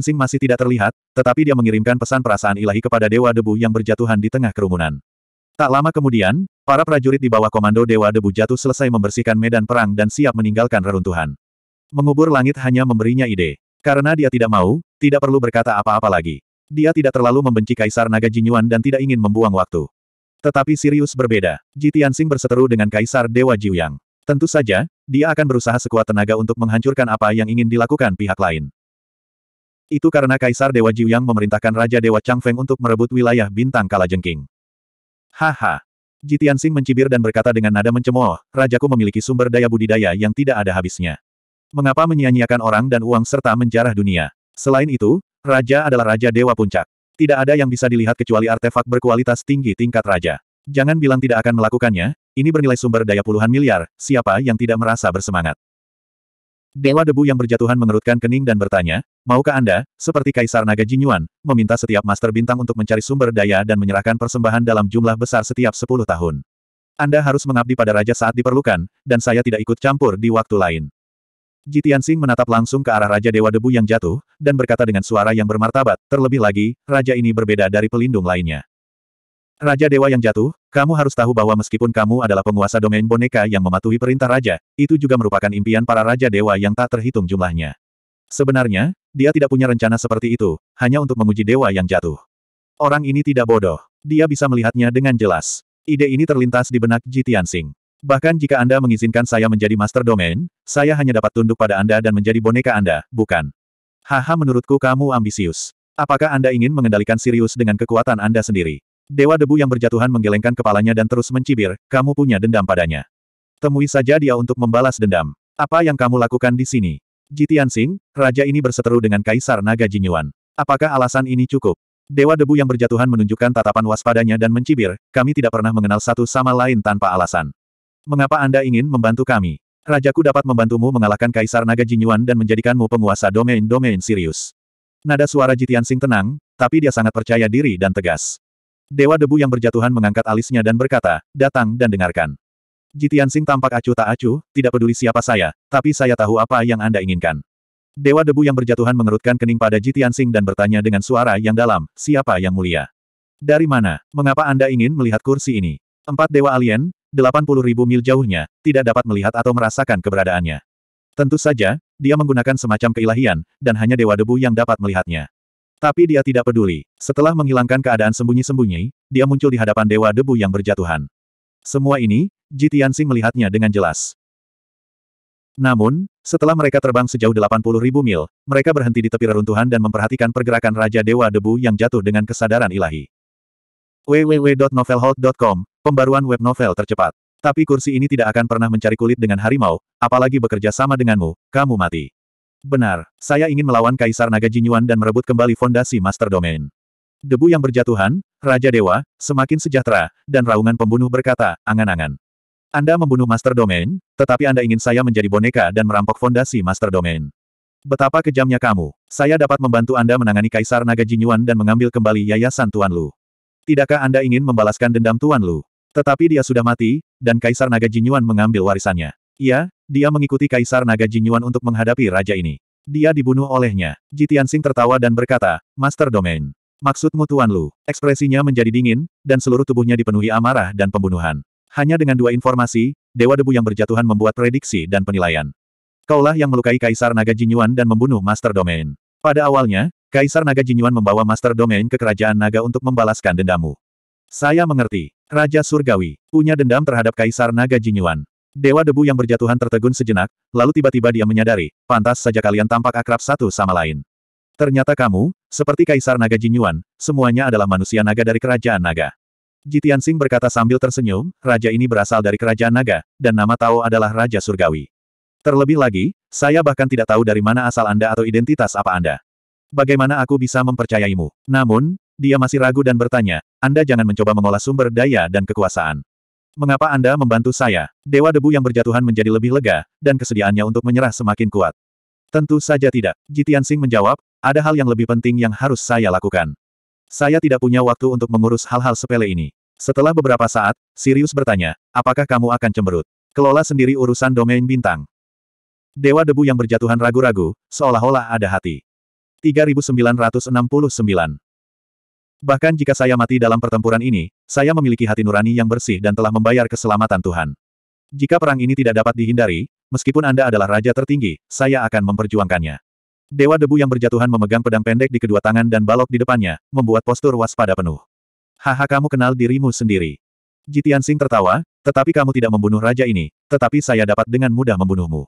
Sing masih tidak terlihat, tetapi dia mengirimkan pesan perasaan ilahi kepada Dewa Debu yang berjatuhan di tengah kerumunan. Tak lama kemudian, para prajurit di bawah komando Dewa Debu jatuh selesai membersihkan medan perang dan siap meninggalkan reruntuhan. Mengubur langit hanya memberinya ide. Karena dia tidak mau, tidak perlu berkata apa-apa lagi. Dia tidak terlalu membenci Kaisar Naga Jinyuan dan tidak ingin membuang waktu. Tetapi Sirius berbeda. Sing berseteru dengan Kaisar Dewa Jiuyang. Tentu saja, dia akan berusaha sekuat tenaga untuk menghancurkan apa yang ingin dilakukan pihak lain. Itu karena Kaisar Dewa Jiuyang memerintahkan Raja Dewa Changfeng untuk merebut wilayah bintang Kalajengking. Haha. Jitian Sing mencibir dan berkata dengan nada mencemooh, Rajaku memiliki sumber daya budidaya yang tidak ada habisnya. Mengapa menyia-nyiakan orang dan uang serta menjarah dunia? Selain itu, Raja adalah Raja Dewa Puncak. Tidak ada yang bisa dilihat kecuali artefak berkualitas tinggi tingkat Raja. Jangan bilang tidak akan melakukannya, ini bernilai sumber daya puluhan miliar, siapa yang tidak merasa bersemangat. Dewa debu yang berjatuhan mengerutkan kening dan bertanya, maukah Anda, seperti Kaisar Naga Jinyuan, meminta setiap master bintang untuk mencari sumber daya dan menyerahkan persembahan dalam jumlah besar setiap 10 tahun. Anda harus mengabdi pada raja saat diperlukan, dan saya tidak ikut campur di waktu lain. Jitian Sing menatap langsung ke arah Raja Dewa Debu yang jatuh, dan berkata dengan suara yang bermartabat, terlebih lagi, raja ini berbeda dari pelindung lainnya. Raja Dewa yang jatuh, kamu harus tahu bahwa meskipun kamu adalah penguasa domain boneka yang mematuhi perintah raja, itu juga merupakan impian para Raja Dewa yang tak terhitung jumlahnya. Sebenarnya, dia tidak punya rencana seperti itu, hanya untuk menguji Dewa yang jatuh. Orang ini tidak bodoh. Dia bisa melihatnya dengan jelas. Ide ini terlintas di benak Jitian Singh. Bahkan jika Anda mengizinkan saya menjadi master domain, saya hanya dapat tunduk pada Anda dan menjadi boneka Anda, bukan? Haha menurutku kamu ambisius. Apakah Anda ingin mengendalikan Sirius dengan kekuatan Anda sendiri? Dewa debu yang berjatuhan menggelengkan kepalanya dan terus mencibir, kamu punya dendam padanya. Temui saja dia untuk membalas dendam. Apa yang kamu lakukan di sini? Jitian Sing, raja ini berseteru dengan Kaisar Naga Jinyuan. Apakah alasan ini cukup? Dewa debu yang berjatuhan menunjukkan tatapan waspadanya dan mencibir, kami tidak pernah mengenal satu sama lain tanpa alasan. Mengapa Anda ingin membantu kami? Rajaku dapat membantumu mengalahkan Kaisar Naga Jinyuan dan menjadikanmu penguasa domain-domain Sirius. Nada suara Jitian Sing tenang, tapi dia sangat percaya diri dan tegas. Dewa debu yang berjatuhan mengangkat alisnya dan berkata, datang dan dengarkan. Jitian Sing tampak acuh tak acuh, tidak peduli siapa saya, tapi saya tahu apa yang Anda inginkan. Dewa debu yang berjatuhan mengerutkan kening pada Jitian Sing dan bertanya dengan suara yang dalam, siapa yang mulia? Dari mana? Mengapa Anda ingin melihat kursi ini? Empat dewa alien, delapan puluh ribu mil jauhnya, tidak dapat melihat atau merasakan keberadaannya. Tentu saja, dia menggunakan semacam keilahian, dan hanya dewa debu yang dapat melihatnya. Tapi dia tidak peduli. Setelah menghilangkan keadaan sembunyi-sembunyi, dia muncul di hadapan dewa debu yang berjatuhan. Semua ini, Ji Tianxing melihatnya dengan jelas. Namun, setelah mereka terbang sejauh 80 ribu mil, mereka berhenti di tepi reruntuhan dan memperhatikan pergerakan Raja Dewa Debu yang jatuh dengan kesadaran ilahi. www.novelhold.com, pembaruan web novel tercepat. Tapi kursi ini tidak akan pernah mencari kulit dengan harimau, apalagi bekerja sama denganmu, kamu mati. Benar, saya ingin melawan Kaisar Naga Jinyuan dan merebut kembali fondasi Master Domain. Debu yang berjatuhan, Raja Dewa, semakin sejahtera, dan raungan pembunuh berkata, angan-angan. Anda membunuh Master Domain, tetapi Anda ingin saya menjadi boneka dan merampok fondasi Master Domain. Betapa kejamnya kamu. Saya dapat membantu Anda menangani Kaisar Naga Jinyuan dan mengambil kembali yayasan Tuan Lu. Tidakkah Anda ingin membalaskan dendam Tuan Lu? Tetapi dia sudah mati, dan Kaisar Naga Jinyuan mengambil warisannya. Iya, dia mengikuti Kaisar Naga Jinyuan untuk menghadapi raja ini. Dia dibunuh olehnya. Jitiansing tertawa dan berkata, Master Domain. Maksudmu Tuan Lu? Ekspresinya menjadi dingin, dan seluruh tubuhnya dipenuhi amarah dan pembunuhan. Hanya dengan dua informasi, Dewa Debu yang berjatuhan membuat prediksi dan penilaian. Kaulah yang melukai Kaisar Naga Jinyuan dan membunuh Master Domain. Pada awalnya, Kaisar Naga Jinyuan membawa Master Domain ke Kerajaan Naga untuk membalaskan dendamu. Saya mengerti. Raja Surgawi punya dendam terhadap Kaisar Naga Jinyuan. Dewa debu yang berjatuhan tertegun sejenak, lalu tiba-tiba dia menyadari, pantas saja kalian tampak akrab satu sama lain. Ternyata kamu, seperti Kaisar Naga Jinyuan, semuanya adalah manusia naga dari Kerajaan Naga. Jitian Sing berkata sambil tersenyum, raja ini berasal dari Kerajaan Naga, dan nama Tao adalah Raja Surgawi. Terlebih lagi, saya bahkan tidak tahu dari mana asal Anda atau identitas apa Anda. Bagaimana aku bisa mempercayaimu? Namun, dia masih ragu dan bertanya, Anda jangan mencoba mengolah sumber daya dan kekuasaan. Mengapa Anda membantu saya? Dewa debu yang berjatuhan menjadi lebih lega, dan kesediaannya untuk menyerah semakin kuat. Tentu saja tidak. Jitian Sing menjawab, ada hal yang lebih penting yang harus saya lakukan. Saya tidak punya waktu untuk mengurus hal-hal sepele ini. Setelah beberapa saat, Sirius bertanya, apakah kamu akan cemberut? Kelola sendiri urusan domain bintang. Dewa debu yang berjatuhan ragu-ragu, seolah-olah ada hati. 3969 Bahkan jika saya mati dalam pertempuran ini, saya memiliki hati nurani yang bersih dan telah membayar keselamatan Tuhan. Jika perang ini tidak dapat dihindari, meskipun Anda adalah raja tertinggi, saya akan memperjuangkannya. Dewa debu yang berjatuhan memegang pedang pendek di kedua tangan dan balok di depannya, membuat postur waspada penuh. Haha kamu kenal dirimu sendiri. Jitian Sing tertawa, tetapi kamu tidak membunuh raja ini, tetapi saya dapat dengan mudah membunuhmu.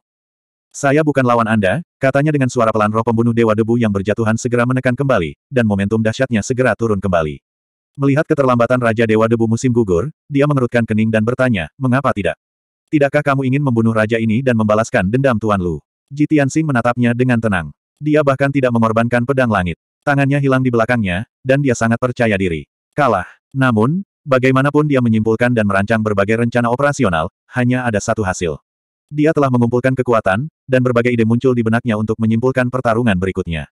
Saya bukan lawan Anda, katanya dengan suara pelan roh pembunuh Dewa Debu yang berjatuhan segera menekan kembali, dan momentum dahsyatnya segera turun kembali. Melihat keterlambatan Raja Dewa Debu musim gugur, dia mengerutkan kening dan bertanya, mengapa tidak? Tidakkah kamu ingin membunuh raja ini dan membalaskan dendam Tuan Lu? Ji Tianxing menatapnya dengan tenang. Dia bahkan tidak mengorbankan pedang langit. Tangannya hilang di belakangnya, dan dia sangat percaya diri. Kalah. Namun, bagaimanapun dia menyimpulkan dan merancang berbagai rencana operasional, hanya ada satu hasil. Dia telah mengumpulkan kekuatan, dan berbagai ide muncul di benaknya untuk menyimpulkan pertarungan berikutnya.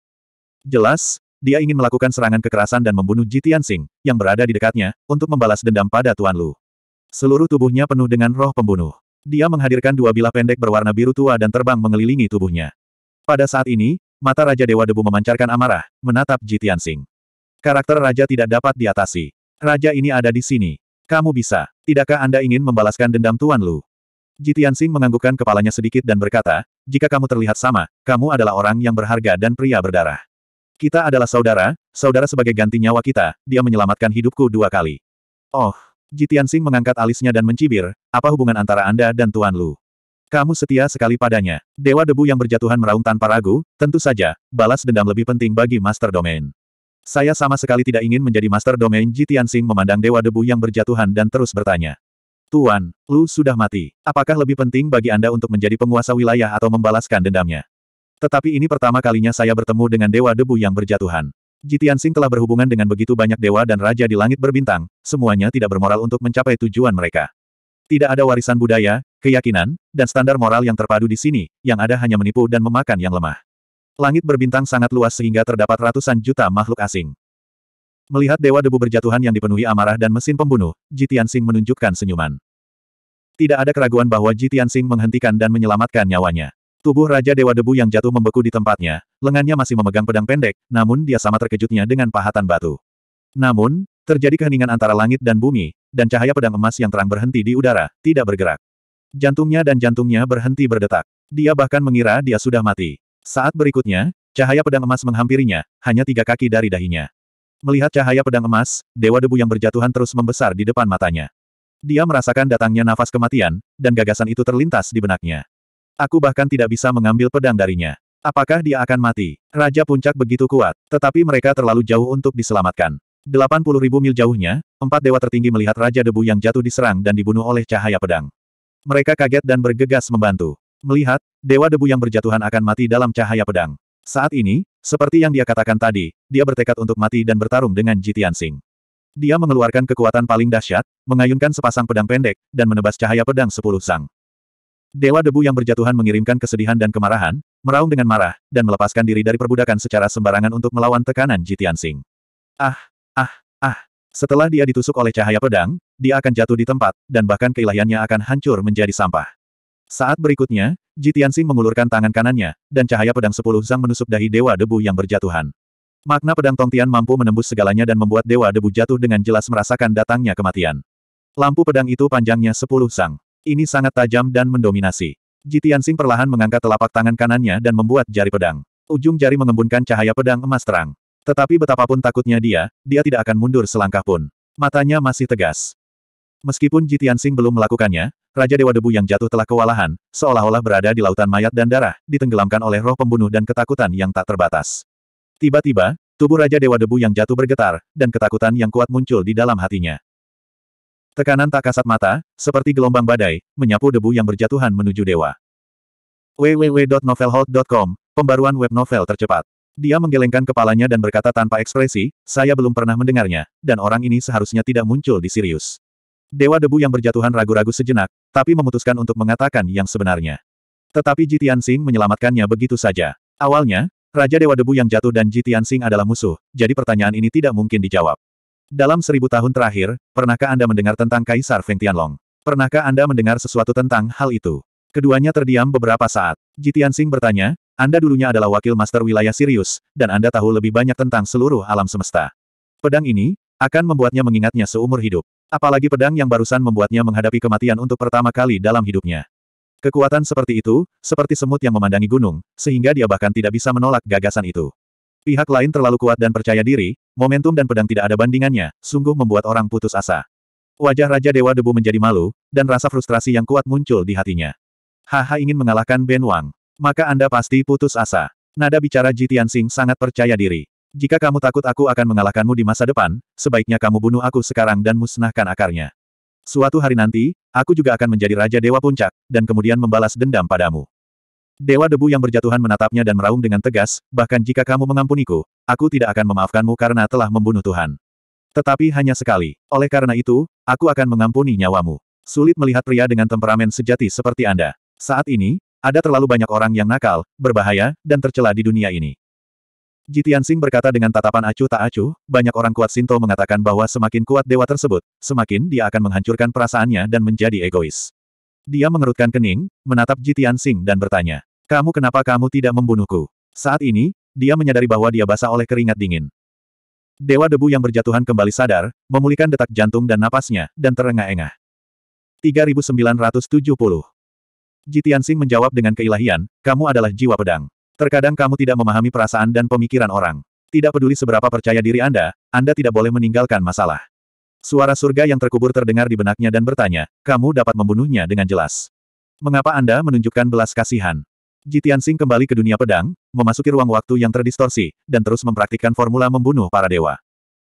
Jelas, dia ingin melakukan serangan kekerasan dan membunuh Jitian Sing, yang berada di dekatnya, untuk membalas dendam pada Tuan Lu. Seluruh tubuhnya penuh dengan roh pembunuh. Dia menghadirkan dua bilah pendek berwarna biru tua dan terbang mengelilingi tubuhnya. Pada saat ini, mata Raja Dewa Debu memancarkan amarah, menatap Jitian Sing. Karakter Raja tidak dapat diatasi. Raja ini ada di sini. Kamu bisa. Tidakkah Anda ingin membalaskan dendam Tuan Lu? Jitian Sing menganggukkan kepalanya sedikit dan berkata, jika kamu terlihat sama, kamu adalah orang yang berharga dan pria berdarah. Kita adalah saudara, saudara sebagai ganti nyawa kita, dia menyelamatkan hidupku dua kali. Oh, Jitian Sing mengangkat alisnya dan mencibir, apa hubungan antara Anda dan Tuan Lu? Kamu setia sekali padanya. Dewa debu yang berjatuhan meraung tanpa ragu, tentu saja, balas dendam lebih penting bagi Master Domain. Saya sama sekali tidak ingin menjadi Master Domain Jitian Sing memandang Dewa Debu yang berjatuhan dan terus bertanya. Tuan, Lu sudah mati. Apakah lebih penting bagi Anda untuk menjadi penguasa wilayah atau membalaskan dendamnya? Tetapi ini pertama kalinya saya bertemu dengan Dewa Debu yang berjatuhan. Jitian Sing telah berhubungan dengan begitu banyak dewa dan raja di langit berbintang, semuanya tidak bermoral untuk mencapai tujuan mereka. Tidak ada warisan budaya, keyakinan, dan standar moral yang terpadu di sini, yang ada hanya menipu dan memakan yang lemah. Langit berbintang sangat luas sehingga terdapat ratusan juta makhluk asing. Melihat dewa debu berjatuhan yang dipenuhi amarah dan mesin pembunuh, Jitian Sing menunjukkan senyuman. Tidak ada keraguan bahwa Jitian Sing menghentikan dan menyelamatkan nyawanya. Tubuh Raja Dewa Debu yang jatuh membeku di tempatnya, lengannya masih memegang pedang pendek, namun dia sama terkejutnya dengan pahatan batu. Namun, terjadi keheningan antara langit dan bumi, dan cahaya pedang emas yang terang berhenti di udara, tidak bergerak. Jantungnya dan jantungnya berhenti berdetak. Dia bahkan mengira dia sudah mati. Saat berikutnya, cahaya pedang emas menghampirinya, hanya tiga kaki dari dahinya. Melihat cahaya pedang emas, dewa debu yang berjatuhan terus membesar di depan matanya. Dia merasakan datangnya nafas kematian, dan gagasan itu terlintas di benaknya. Aku bahkan tidak bisa mengambil pedang darinya. Apakah dia akan mati? Raja Puncak begitu kuat, tetapi mereka terlalu jauh untuk diselamatkan. 80 ribu mil jauhnya, empat dewa tertinggi melihat Raja Debu yang jatuh diserang dan dibunuh oleh cahaya pedang. Mereka kaget dan bergegas membantu. Melihat, Dewa Debu yang berjatuhan akan mati dalam cahaya pedang. Saat ini, seperti yang dia katakan tadi, dia bertekad untuk mati dan bertarung dengan Jitian Sing. Dia mengeluarkan kekuatan paling dahsyat, mengayunkan sepasang pedang pendek, dan menebas cahaya pedang sepuluh sang. Dewa debu yang berjatuhan mengirimkan kesedihan dan kemarahan, meraung dengan marah, dan melepaskan diri dari perbudakan secara sembarangan untuk melawan tekanan Jitian Sing. Ah, ah, ah. Setelah dia ditusuk oleh cahaya pedang, dia akan jatuh di tempat, dan bahkan keilahiannya akan hancur menjadi sampah. Saat berikutnya, Ji mengulurkan tangan kanannya, dan cahaya pedang sepuluh zang menusuk dahi Dewa Debu yang berjatuhan. Makna pedang Tongtian mampu menembus segalanya dan membuat Dewa Debu jatuh dengan jelas merasakan datangnya kematian. Lampu pedang itu panjangnya sepuluh zang. Ini sangat tajam dan mendominasi. Ji perlahan mengangkat telapak tangan kanannya dan membuat jari pedang. Ujung jari mengembunkan cahaya pedang emas terang. Tetapi betapapun takutnya dia, dia tidak akan mundur selangkah pun. Matanya masih tegas. Meskipun Jitian Tianxing belum melakukannya, Raja Dewa Debu yang jatuh telah kewalahan, seolah-olah berada di lautan mayat dan darah, ditenggelamkan oleh roh pembunuh dan ketakutan yang tak terbatas. Tiba-tiba, tubuh Raja Dewa Debu yang jatuh bergetar, dan ketakutan yang kuat muncul di dalam hatinya. Tekanan tak kasat mata, seperti gelombang badai, menyapu debu yang berjatuhan menuju dewa. www.novelhold.com, pembaruan web novel tercepat. Dia menggelengkan kepalanya dan berkata tanpa ekspresi, saya belum pernah mendengarnya, dan orang ini seharusnya tidak muncul di Sirius. Dewa debu yang berjatuhan ragu-ragu sejenak, tapi memutuskan untuk mengatakan yang sebenarnya. Tetapi Jitian Sing menyelamatkannya begitu saja. Awalnya, Raja Dewa Debu yang jatuh dan Jitian Sing adalah musuh, jadi pertanyaan ini tidak mungkin dijawab. Dalam seribu tahun terakhir, pernahkah Anda mendengar tentang Kaisar Feng Tianlong? Pernahkah Anda mendengar sesuatu tentang hal itu? Keduanya terdiam beberapa saat. Jitian Sing bertanya, Anda dulunya adalah wakil master wilayah Sirius, dan Anda tahu lebih banyak tentang seluruh alam semesta. Pedang ini, akan membuatnya mengingatnya seumur hidup. Apalagi pedang yang barusan membuatnya menghadapi kematian untuk pertama kali dalam hidupnya. Kekuatan seperti itu, seperti semut yang memandangi gunung, sehingga dia bahkan tidak bisa menolak gagasan itu. Pihak lain terlalu kuat dan percaya diri, momentum dan pedang tidak ada bandingannya, sungguh membuat orang putus asa. Wajah Raja Dewa Debu menjadi malu, dan rasa frustrasi yang kuat muncul di hatinya. Haha ingin mengalahkan Ben Wang. Maka Anda pasti putus asa. Nada bicara Jitian Sing sangat percaya diri. Jika kamu takut aku akan mengalahkanmu di masa depan, sebaiknya kamu bunuh aku sekarang dan musnahkan akarnya. Suatu hari nanti, aku juga akan menjadi Raja Dewa Puncak, dan kemudian membalas dendam padamu. Dewa debu yang berjatuhan menatapnya dan meraung dengan tegas, bahkan jika kamu mengampuniku, aku tidak akan memaafkanmu karena telah membunuh Tuhan. Tetapi hanya sekali. Oleh karena itu, aku akan mengampuni nyawamu. Sulit melihat pria dengan temperamen sejati seperti Anda. Saat ini, ada terlalu banyak orang yang nakal, berbahaya, dan tercela di dunia ini. Jitian Sing berkata dengan tatapan acuh tak acuh, banyak orang kuat Sinto mengatakan bahwa semakin kuat dewa tersebut, semakin dia akan menghancurkan perasaannya dan menjadi egois. Dia mengerutkan kening, menatap Jitian Sing dan bertanya, kamu kenapa kamu tidak membunuhku? Saat ini, dia menyadari bahwa dia basah oleh keringat dingin. Dewa debu yang berjatuhan kembali sadar, memulihkan detak jantung dan napasnya, dan terengah-engah. 3970 Jitian Sing menjawab dengan keilahian, kamu adalah jiwa pedang. Terkadang kamu tidak memahami perasaan dan pemikiran orang. Tidak peduli seberapa percaya diri Anda, Anda tidak boleh meninggalkan masalah. Suara surga yang terkubur terdengar di benaknya dan bertanya, kamu dapat membunuhnya dengan jelas. Mengapa Anda menunjukkan belas kasihan? Jitian Sing kembali ke dunia pedang, memasuki ruang waktu yang terdistorsi, dan terus mempraktikkan formula membunuh para dewa.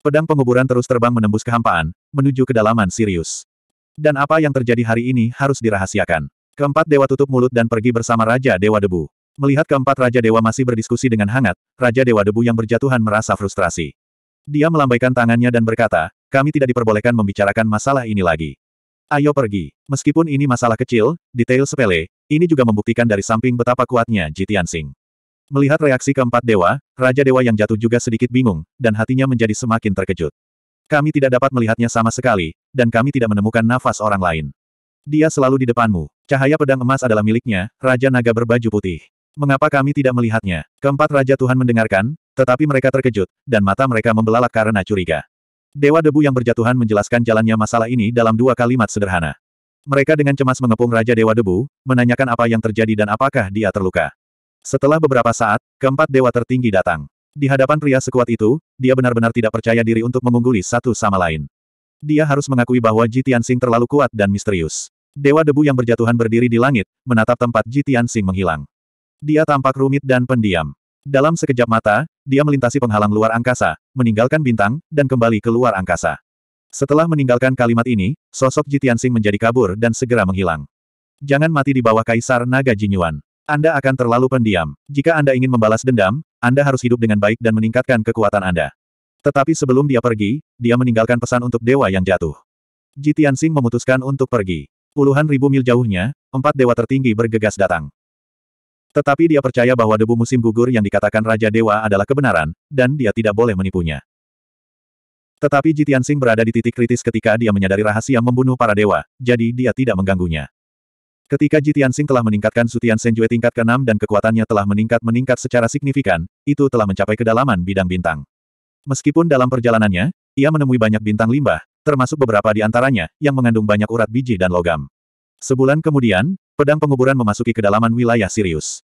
Pedang penguburan terus terbang menembus kehampaan, menuju kedalaman Sirius. Dan apa yang terjadi hari ini harus dirahasiakan. Keempat dewa tutup mulut dan pergi bersama Raja Dewa Debu. Melihat keempat Raja Dewa masih berdiskusi dengan hangat, Raja Dewa Debu yang berjatuhan merasa frustrasi. Dia melambaikan tangannya dan berkata, kami tidak diperbolehkan membicarakan masalah ini lagi. Ayo pergi. Meskipun ini masalah kecil, detail sepele, ini juga membuktikan dari samping betapa kuatnya Jitian Sing. Melihat reaksi keempat dewa, Raja Dewa yang jatuh juga sedikit bingung, dan hatinya menjadi semakin terkejut. Kami tidak dapat melihatnya sama sekali, dan kami tidak menemukan nafas orang lain. Dia selalu di depanmu. Cahaya pedang emas adalah miliknya, Raja Naga berbaju putih. Mengapa kami tidak melihatnya? Keempat Raja Tuhan mendengarkan, tetapi mereka terkejut, dan mata mereka membelalak karena curiga. Dewa debu yang berjatuhan menjelaskan jalannya masalah ini dalam dua kalimat sederhana. Mereka dengan cemas mengepung Raja Dewa Debu, menanyakan apa yang terjadi dan apakah dia terluka. Setelah beberapa saat, keempat dewa tertinggi datang. Di hadapan pria sekuat itu, dia benar-benar tidak percaya diri untuk mengungguli satu sama lain. Dia harus mengakui bahwa Jitian Sing terlalu kuat dan misterius. Dewa debu yang berjatuhan berdiri di langit, menatap tempat Jitian Sing menghilang. Dia tampak rumit dan pendiam. Dalam sekejap mata, dia melintasi penghalang luar angkasa, meninggalkan bintang, dan kembali ke luar angkasa. Setelah meninggalkan kalimat ini, sosok Jitiansing menjadi kabur dan segera menghilang. Jangan mati di bawah Kaisar Naga Jinyuan. Anda akan terlalu pendiam. Jika Anda ingin membalas dendam, Anda harus hidup dengan baik dan meningkatkan kekuatan Anda. Tetapi sebelum dia pergi, dia meninggalkan pesan untuk dewa yang jatuh. Jitiansing memutuskan untuk pergi. Puluhan ribu mil jauhnya, empat dewa tertinggi bergegas datang. Tetapi dia percaya bahwa debu musim gugur yang dikatakan Raja Dewa adalah kebenaran, dan dia tidak boleh menipunya. Tetapi Jitian Sing berada di titik kritis ketika dia menyadari rahasia membunuh para dewa, jadi dia tidak mengganggunya. Ketika Jitian Sing telah meningkatkan Sutian Senjue tingkat ke-6 dan kekuatannya telah meningkat-meningkat secara signifikan, itu telah mencapai kedalaman bidang bintang. Meskipun dalam perjalanannya, ia menemui banyak bintang limbah, termasuk beberapa di antaranya, yang mengandung banyak urat biji dan logam. Sebulan kemudian, pedang penguburan memasuki kedalaman wilayah Sirius.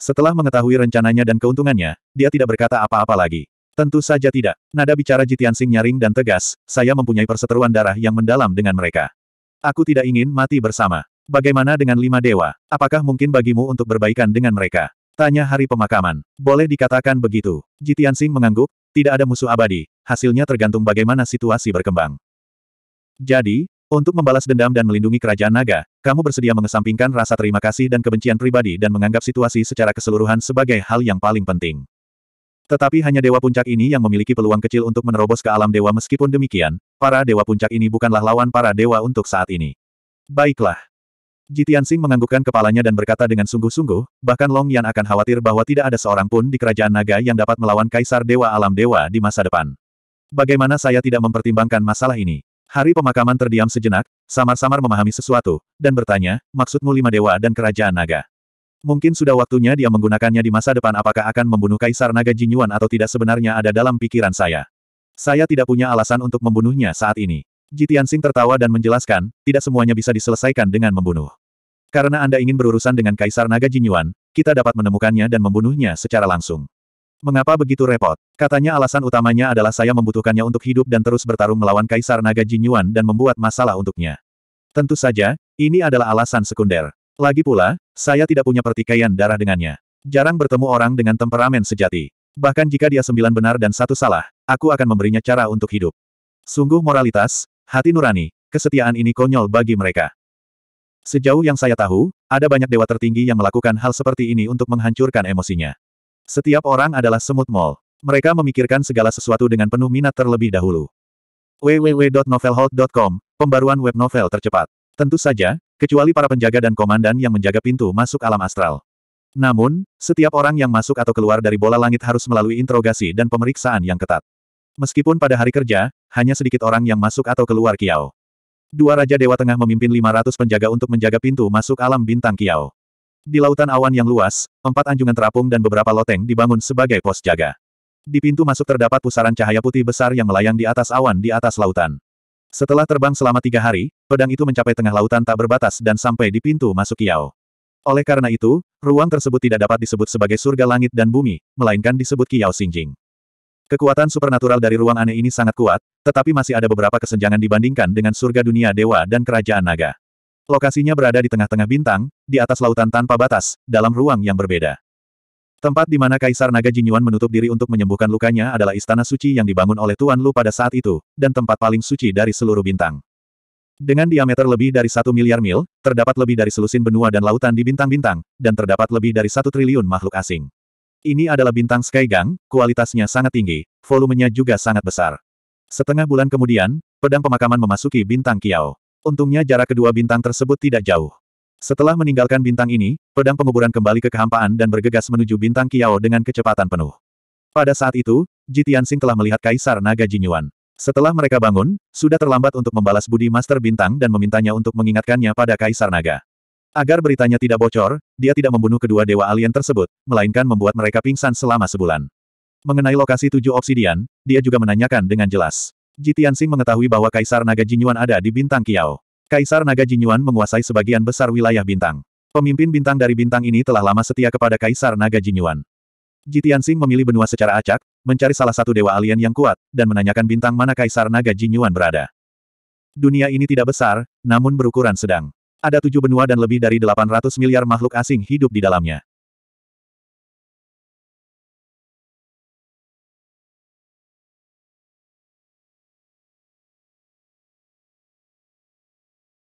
Setelah mengetahui rencananya dan keuntungannya, dia tidak berkata apa-apa lagi. Tentu saja tidak. Nada bicara Jitian Sing nyaring dan tegas, saya mempunyai perseteruan darah yang mendalam dengan mereka. Aku tidak ingin mati bersama. Bagaimana dengan lima dewa? Apakah mungkin bagimu untuk berbaikan dengan mereka? Tanya hari pemakaman. Boleh dikatakan begitu. Jitian Sing mengangguk, tidak ada musuh abadi, hasilnya tergantung bagaimana situasi berkembang. Jadi, untuk membalas dendam dan melindungi kerajaan naga, kamu bersedia mengesampingkan rasa terima kasih dan kebencian pribadi dan menganggap situasi secara keseluruhan sebagai hal yang paling penting. Tetapi hanya Dewa Puncak ini yang memiliki peluang kecil untuk menerobos ke alam dewa meskipun demikian, para Dewa Puncak ini bukanlah lawan para dewa untuk saat ini. Baiklah. Jitian Sing menganggukkan kepalanya dan berkata dengan sungguh-sungguh, bahkan Long Yan akan khawatir bahwa tidak ada seorang pun di kerajaan naga yang dapat melawan Kaisar Dewa Alam Dewa di masa depan. Bagaimana saya tidak mempertimbangkan masalah ini? Hari pemakaman terdiam sejenak, samar-samar memahami sesuatu, dan bertanya, maksudmu lima dewa dan kerajaan naga. Mungkin sudah waktunya dia menggunakannya di masa depan apakah akan membunuh Kaisar Naga Jinyuan atau tidak sebenarnya ada dalam pikiran saya. Saya tidak punya alasan untuk membunuhnya saat ini. Jitiansing tertawa dan menjelaskan, tidak semuanya bisa diselesaikan dengan membunuh. Karena Anda ingin berurusan dengan Kaisar Naga Jinyuan, kita dapat menemukannya dan membunuhnya secara langsung. Mengapa begitu repot? Katanya alasan utamanya adalah saya membutuhkannya untuk hidup dan terus bertarung melawan Kaisar Naga Jinyuan dan membuat masalah untuknya. Tentu saja, ini adalah alasan sekunder. Lagi pula, saya tidak punya pertikaian darah dengannya. Jarang bertemu orang dengan temperamen sejati. Bahkan jika dia sembilan benar dan satu salah, aku akan memberinya cara untuk hidup. Sungguh moralitas, hati nurani, kesetiaan ini konyol bagi mereka. Sejauh yang saya tahu, ada banyak dewa tertinggi yang melakukan hal seperti ini untuk menghancurkan emosinya. Setiap orang adalah semut mall. Mereka memikirkan segala sesuatu dengan penuh minat terlebih dahulu. www.novelhold.com, pembaruan web novel tercepat. Tentu saja, kecuali para penjaga dan komandan yang menjaga pintu masuk alam astral. Namun, setiap orang yang masuk atau keluar dari bola langit harus melalui interogasi dan pemeriksaan yang ketat. Meskipun pada hari kerja, hanya sedikit orang yang masuk atau keluar Kiao. Dua Raja Dewa Tengah memimpin 500 penjaga untuk menjaga pintu masuk alam bintang Kiao. Di lautan awan yang luas, empat anjungan terapung dan beberapa loteng dibangun sebagai pos jaga. Di pintu masuk terdapat pusaran cahaya putih besar yang melayang di atas awan di atas lautan. Setelah terbang selama tiga hari, pedang itu mencapai tengah lautan tak berbatas dan sampai di pintu masuk Kiao. Oleh karena itu, ruang tersebut tidak dapat disebut sebagai surga langit dan bumi, melainkan disebut Kiao Xingjing. Kekuatan supernatural dari ruang aneh ini sangat kuat, tetapi masih ada beberapa kesenjangan dibandingkan dengan surga dunia dewa dan kerajaan naga. Lokasinya berada di tengah-tengah bintang, di atas lautan tanpa batas, dalam ruang yang berbeda. Tempat di mana Kaisar Naga Jinyuan menutup diri untuk menyembuhkan lukanya adalah istana suci yang dibangun oleh Tuan Lu pada saat itu, dan tempat paling suci dari seluruh bintang. Dengan diameter lebih dari satu miliar mil, terdapat lebih dari selusin benua dan lautan di bintang-bintang, dan terdapat lebih dari satu triliun makhluk asing. Ini adalah bintang Sky Gang, kualitasnya sangat tinggi, volumenya juga sangat besar. Setengah bulan kemudian, pedang pemakaman memasuki bintang Kiao. Untungnya jarak kedua bintang tersebut tidak jauh. Setelah meninggalkan bintang ini, pedang penguburan kembali ke kehampaan dan bergegas menuju bintang Kiao dengan kecepatan penuh. Pada saat itu, Ji telah melihat Kaisar Naga Jinyuan. Setelah mereka bangun, sudah terlambat untuk membalas budi Master Bintang dan memintanya untuk mengingatkannya pada Kaisar Naga. Agar beritanya tidak bocor, dia tidak membunuh kedua dewa alien tersebut, melainkan membuat mereka pingsan selama sebulan. Mengenai lokasi tujuh obsidian, dia juga menanyakan dengan jelas. Ji mengetahui bahwa Kaisar Naga Jinyuan ada di Bintang Kiao. Kaisar Naga Jinyuan menguasai sebagian besar wilayah bintang. Pemimpin bintang dari bintang ini telah lama setia kepada Kaisar Naga Jinyuan. Ji Tianxing memilih benua secara acak, mencari salah satu dewa alien yang kuat, dan menanyakan bintang mana Kaisar Naga Jinyuan berada. Dunia ini tidak besar, namun berukuran sedang. Ada tujuh benua dan lebih dari 800 miliar makhluk asing hidup di dalamnya.